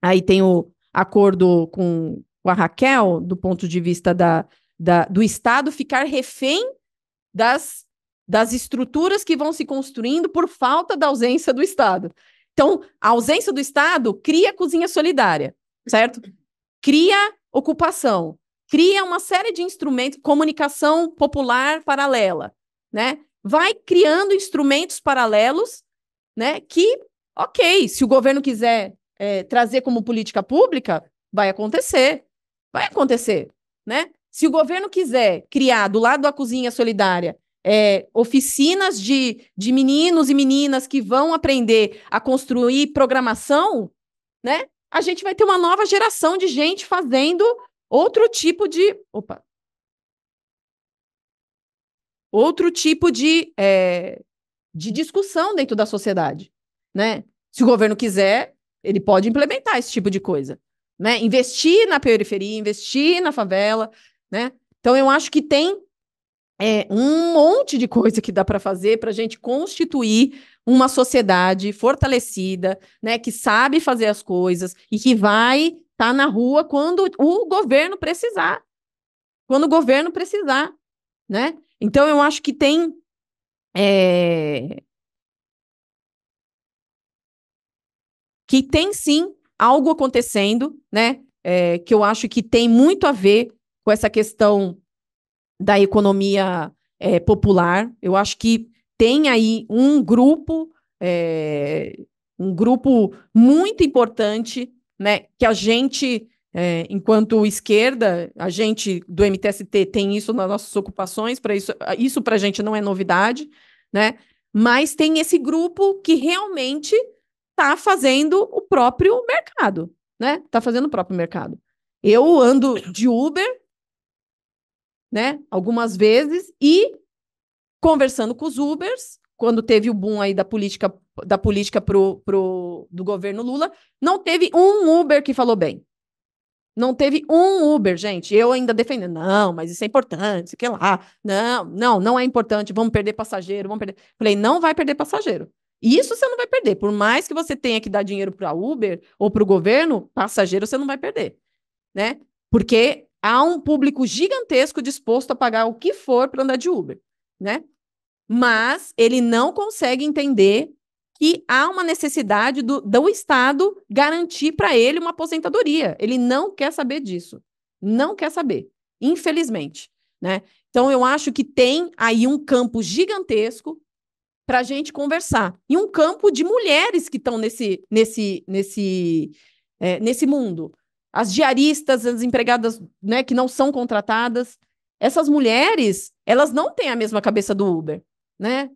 aí tem o acordo com, com a Raquel, do ponto de vista da, da, do Estado ficar refém das, das estruturas que vão se construindo por falta da ausência do Estado. Então, a ausência do Estado cria cozinha solidária, certo? Cria ocupação, cria uma série de instrumentos, comunicação popular paralela, né? Vai criando instrumentos paralelos, né? Que, ok, se o governo quiser é, trazer como política pública, vai acontecer, vai acontecer, né? Se o governo quiser criar do lado da cozinha solidária é, oficinas de, de meninos e meninas que vão aprender a construir programação, né? A gente vai ter uma nova geração de gente fazendo outro tipo de. Opa! Outro tipo de, é, de discussão dentro da sociedade. Né? Se o governo quiser, ele pode implementar esse tipo de coisa. Né? Investir na periferia, investir na favela. Né? Então, eu acho que tem é, um monte de coisa que dá para fazer para a gente constituir uma sociedade fortalecida, né, que sabe fazer as coisas e que vai estar tá na rua quando o governo precisar, quando o governo precisar, né? Então eu acho que tem é... que tem sim algo acontecendo, né? É, que eu acho que tem muito a ver com essa questão da economia é, popular. Eu acho que tem aí um grupo, é, um grupo muito importante, né, que a gente, é, enquanto esquerda, a gente do MTST tem isso nas nossas ocupações, para isso, isso para a gente não é novidade, né? Mas tem esse grupo que realmente está fazendo o próprio mercado, né? Está fazendo o próprio mercado. Eu ando de Uber né? Algumas vezes e conversando com os Ubers, quando teve o boom aí da política da política pro, pro, do governo Lula, não teve um Uber que falou bem. Não teve um Uber, gente. Eu ainda defendendo, não, mas isso é importante, sei que é lá. Não, não, não é importante, vamos perder passageiro, vamos perder. Falei, não vai perder passageiro. Isso você não vai perder. Por mais que você tenha que dar dinheiro para Uber ou para o governo, passageiro você não vai perder, né? Porque há um público gigantesco disposto a pagar o que for para andar de Uber, né? Mas ele não consegue entender que há uma necessidade do, do Estado garantir para ele uma aposentadoria. Ele não quer saber disso. Não quer saber, infelizmente. Né? Então, eu acho que tem aí um campo gigantesco para a gente conversar. E um campo de mulheres que estão nesse, nesse, nesse, é, nesse mundo as diaristas, as empregadas né, que não são contratadas. Essas mulheres, elas não têm a mesma cabeça do Uber, né?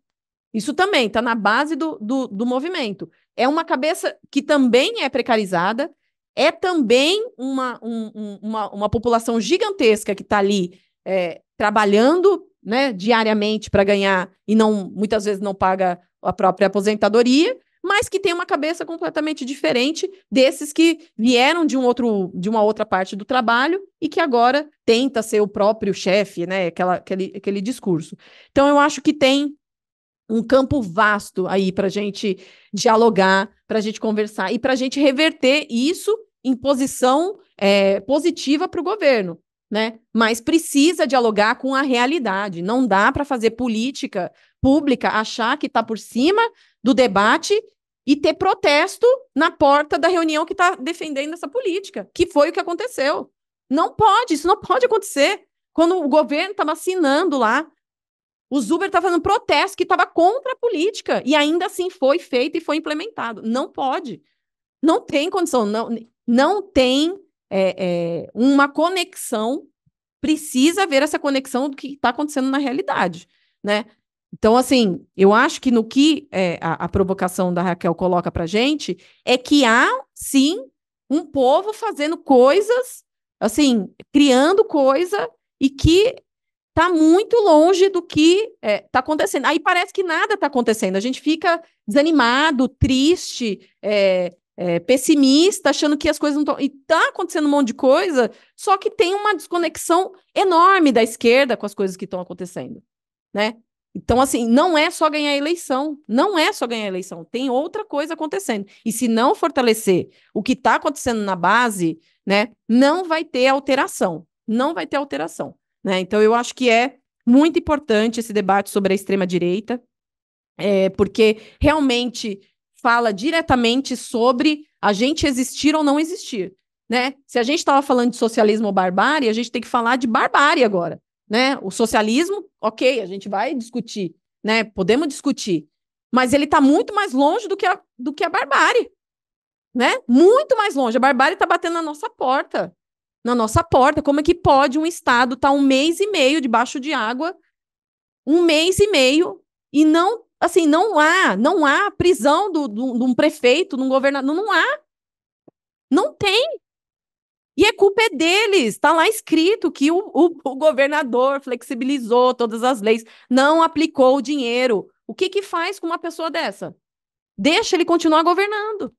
Isso também está na base do, do, do, movimento. É uma cabeça que também é precarizada, é também uma, um, uma, uma população gigantesca que está ali é, trabalhando né, diariamente para ganhar e não muitas vezes não paga a própria aposentadoria, mas que tem uma cabeça completamente diferente desses que vieram de um outro de uma outra parte do trabalho e que agora tenta ser o próprio chefe, né? Aquela, aquele, aquele discurso. Então eu acho que tem um campo vasto aí para a gente dialogar, para a gente conversar e para a gente reverter isso em posição é, positiva para o governo. Né? Mas precisa dialogar com a realidade. Não dá para fazer política pública achar que está por cima do debate e ter protesto na porta da reunião que está defendendo essa política, que foi o que aconteceu. Não pode, isso não pode acontecer. Quando o governo estava assinando lá, o Uber estava fazendo protesto que estava contra a política e ainda assim foi feito e foi implementado. Não pode. Não tem condição, não, não tem é, é, uma conexão. Precisa ver essa conexão do que está acontecendo na realidade. Né? Então, assim, eu acho que no que é, a, a, provocação da Raquel coloca para gente é que há, sim, um povo fazendo coisas, assim, criando coisa e que está muito longe do que está é, acontecendo. Aí parece que nada está acontecendo, a gente fica desanimado, triste, é, é pessimista, achando que as coisas não estão. E está acontecendo um monte de coisa, só que tem uma desconexão enorme da esquerda com as coisas que estão acontecendo. Né? Então, assim, não é só ganhar eleição. Não é só ganhar eleição. Tem outra coisa acontecendo. E se não fortalecer o que está acontecendo na base, né, não vai ter alteração. Não vai ter alteração. Né? Então, eu acho que é muito importante esse debate sobre a extrema-direita, é, porque realmente fala diretamente sobre a gente existir ou não existir. Né? Se a gente estava falando de socialismo ou barbárie, a gente tem que falar de barbárie agora. Né? O socialismo, ok, a gente vai discutir, né? Podemos discutir, mas ele está muito mais longe do que a, do que a barbárie, né? Muito mais longe. A barbárie está batendo na nossa porta, na nossa porta. Como é que pode um estado estar tá um mês e meio debaixo de água, um mês e meio e não, assim, não há, não há prisão do, do, de um prefeito, de um governador, não há, não tem. E a é culpa é deles. Está lá escrito que o, o, o, governador flexibilizou todas as leis, não aplicou o dinheiro. O que, que faz com uma pessoa dessa? Deixa ele continuar governando.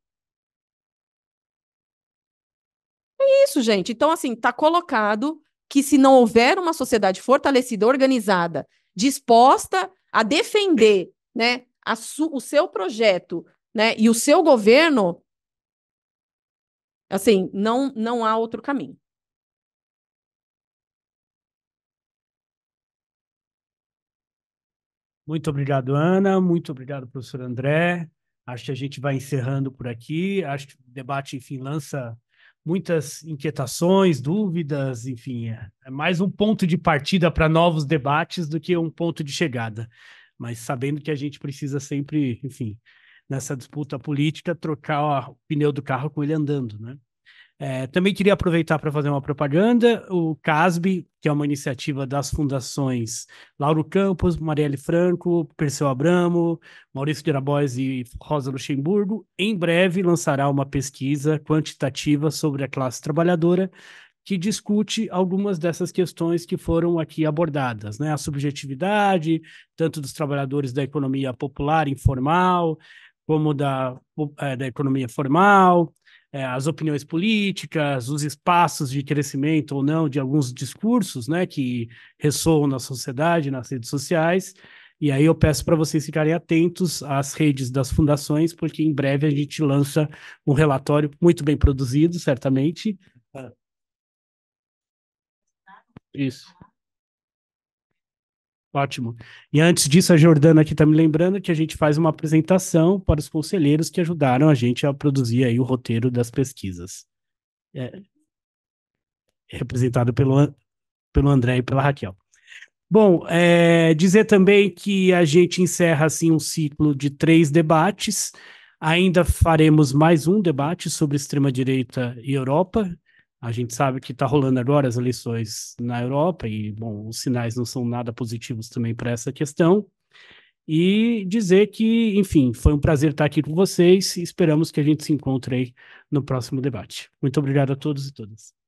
É isso, gente. Então, assim, está colocado que se não houver uma sociedade fortalecida, organizada, disposta a defender né, a o seu projeto né, e o seu governo, Assim, não, não há outro caminho. Muito obrigado, Ana. Muito obrigado, professor André. Acho que a gente vai encerrando por aqui. Acho que o debate, enfim, lança muitas inquietações, dúvidas, enfim, é, é mais um ponto de partida para novos debates do que um ponto de chegada. Mas sabendo que a gente precisa sempre, enfim, nessa disputa política, trocar o pneu do carro com ele andando, né? É, também queria aproveitar para fazer uma propaganda. O CASB, que é uma iniciativa das fundações Lauro Campos, Marielle Franco, Perseu Abramo, Maurício de e Rosa Luxemburgo, em breve lançará uma pesquisa quantitativa sobre a classe trabalhadora que discute algumas dessas questões que foram aqui abordadas, né? A subjetividade, tanto dos trabalhadores da economia popular, informal, como da, é, da economia formal, é, as opiniões políticas, os espaços de crescimento ou não de alguns discursos né, que ressoam na sociedade, nas redes sociais. E aí eu peço para vocês ficarem atentos às redes das fundações, porque em breve a gente lança um relatório muito bem produzido, certamente. Ah. Isso. Ótimo. E antes disso, a Jordana aqui está me lembrando que a gente faz uma apresentação para os conselheiros que ajudaram a gente a produzir aí o roteiro das pesquisas. É, é representado pelo, pelo André e pela Raquel. Bom, é, dizer também que a gente encerra assim um ciclo de três debates. Ainda faremos mais um debate sobre extrema-direita e Europa, a gente sabe que está rolando agora as eleições na Europa e, bom, os sinais não são nada positivos também para essa questão. E dizer que, enfim, foi um prazer estar aqui com vocês e esperamos que a gente se encontre aí no próximo debate. Muito obrigado a todos e todas.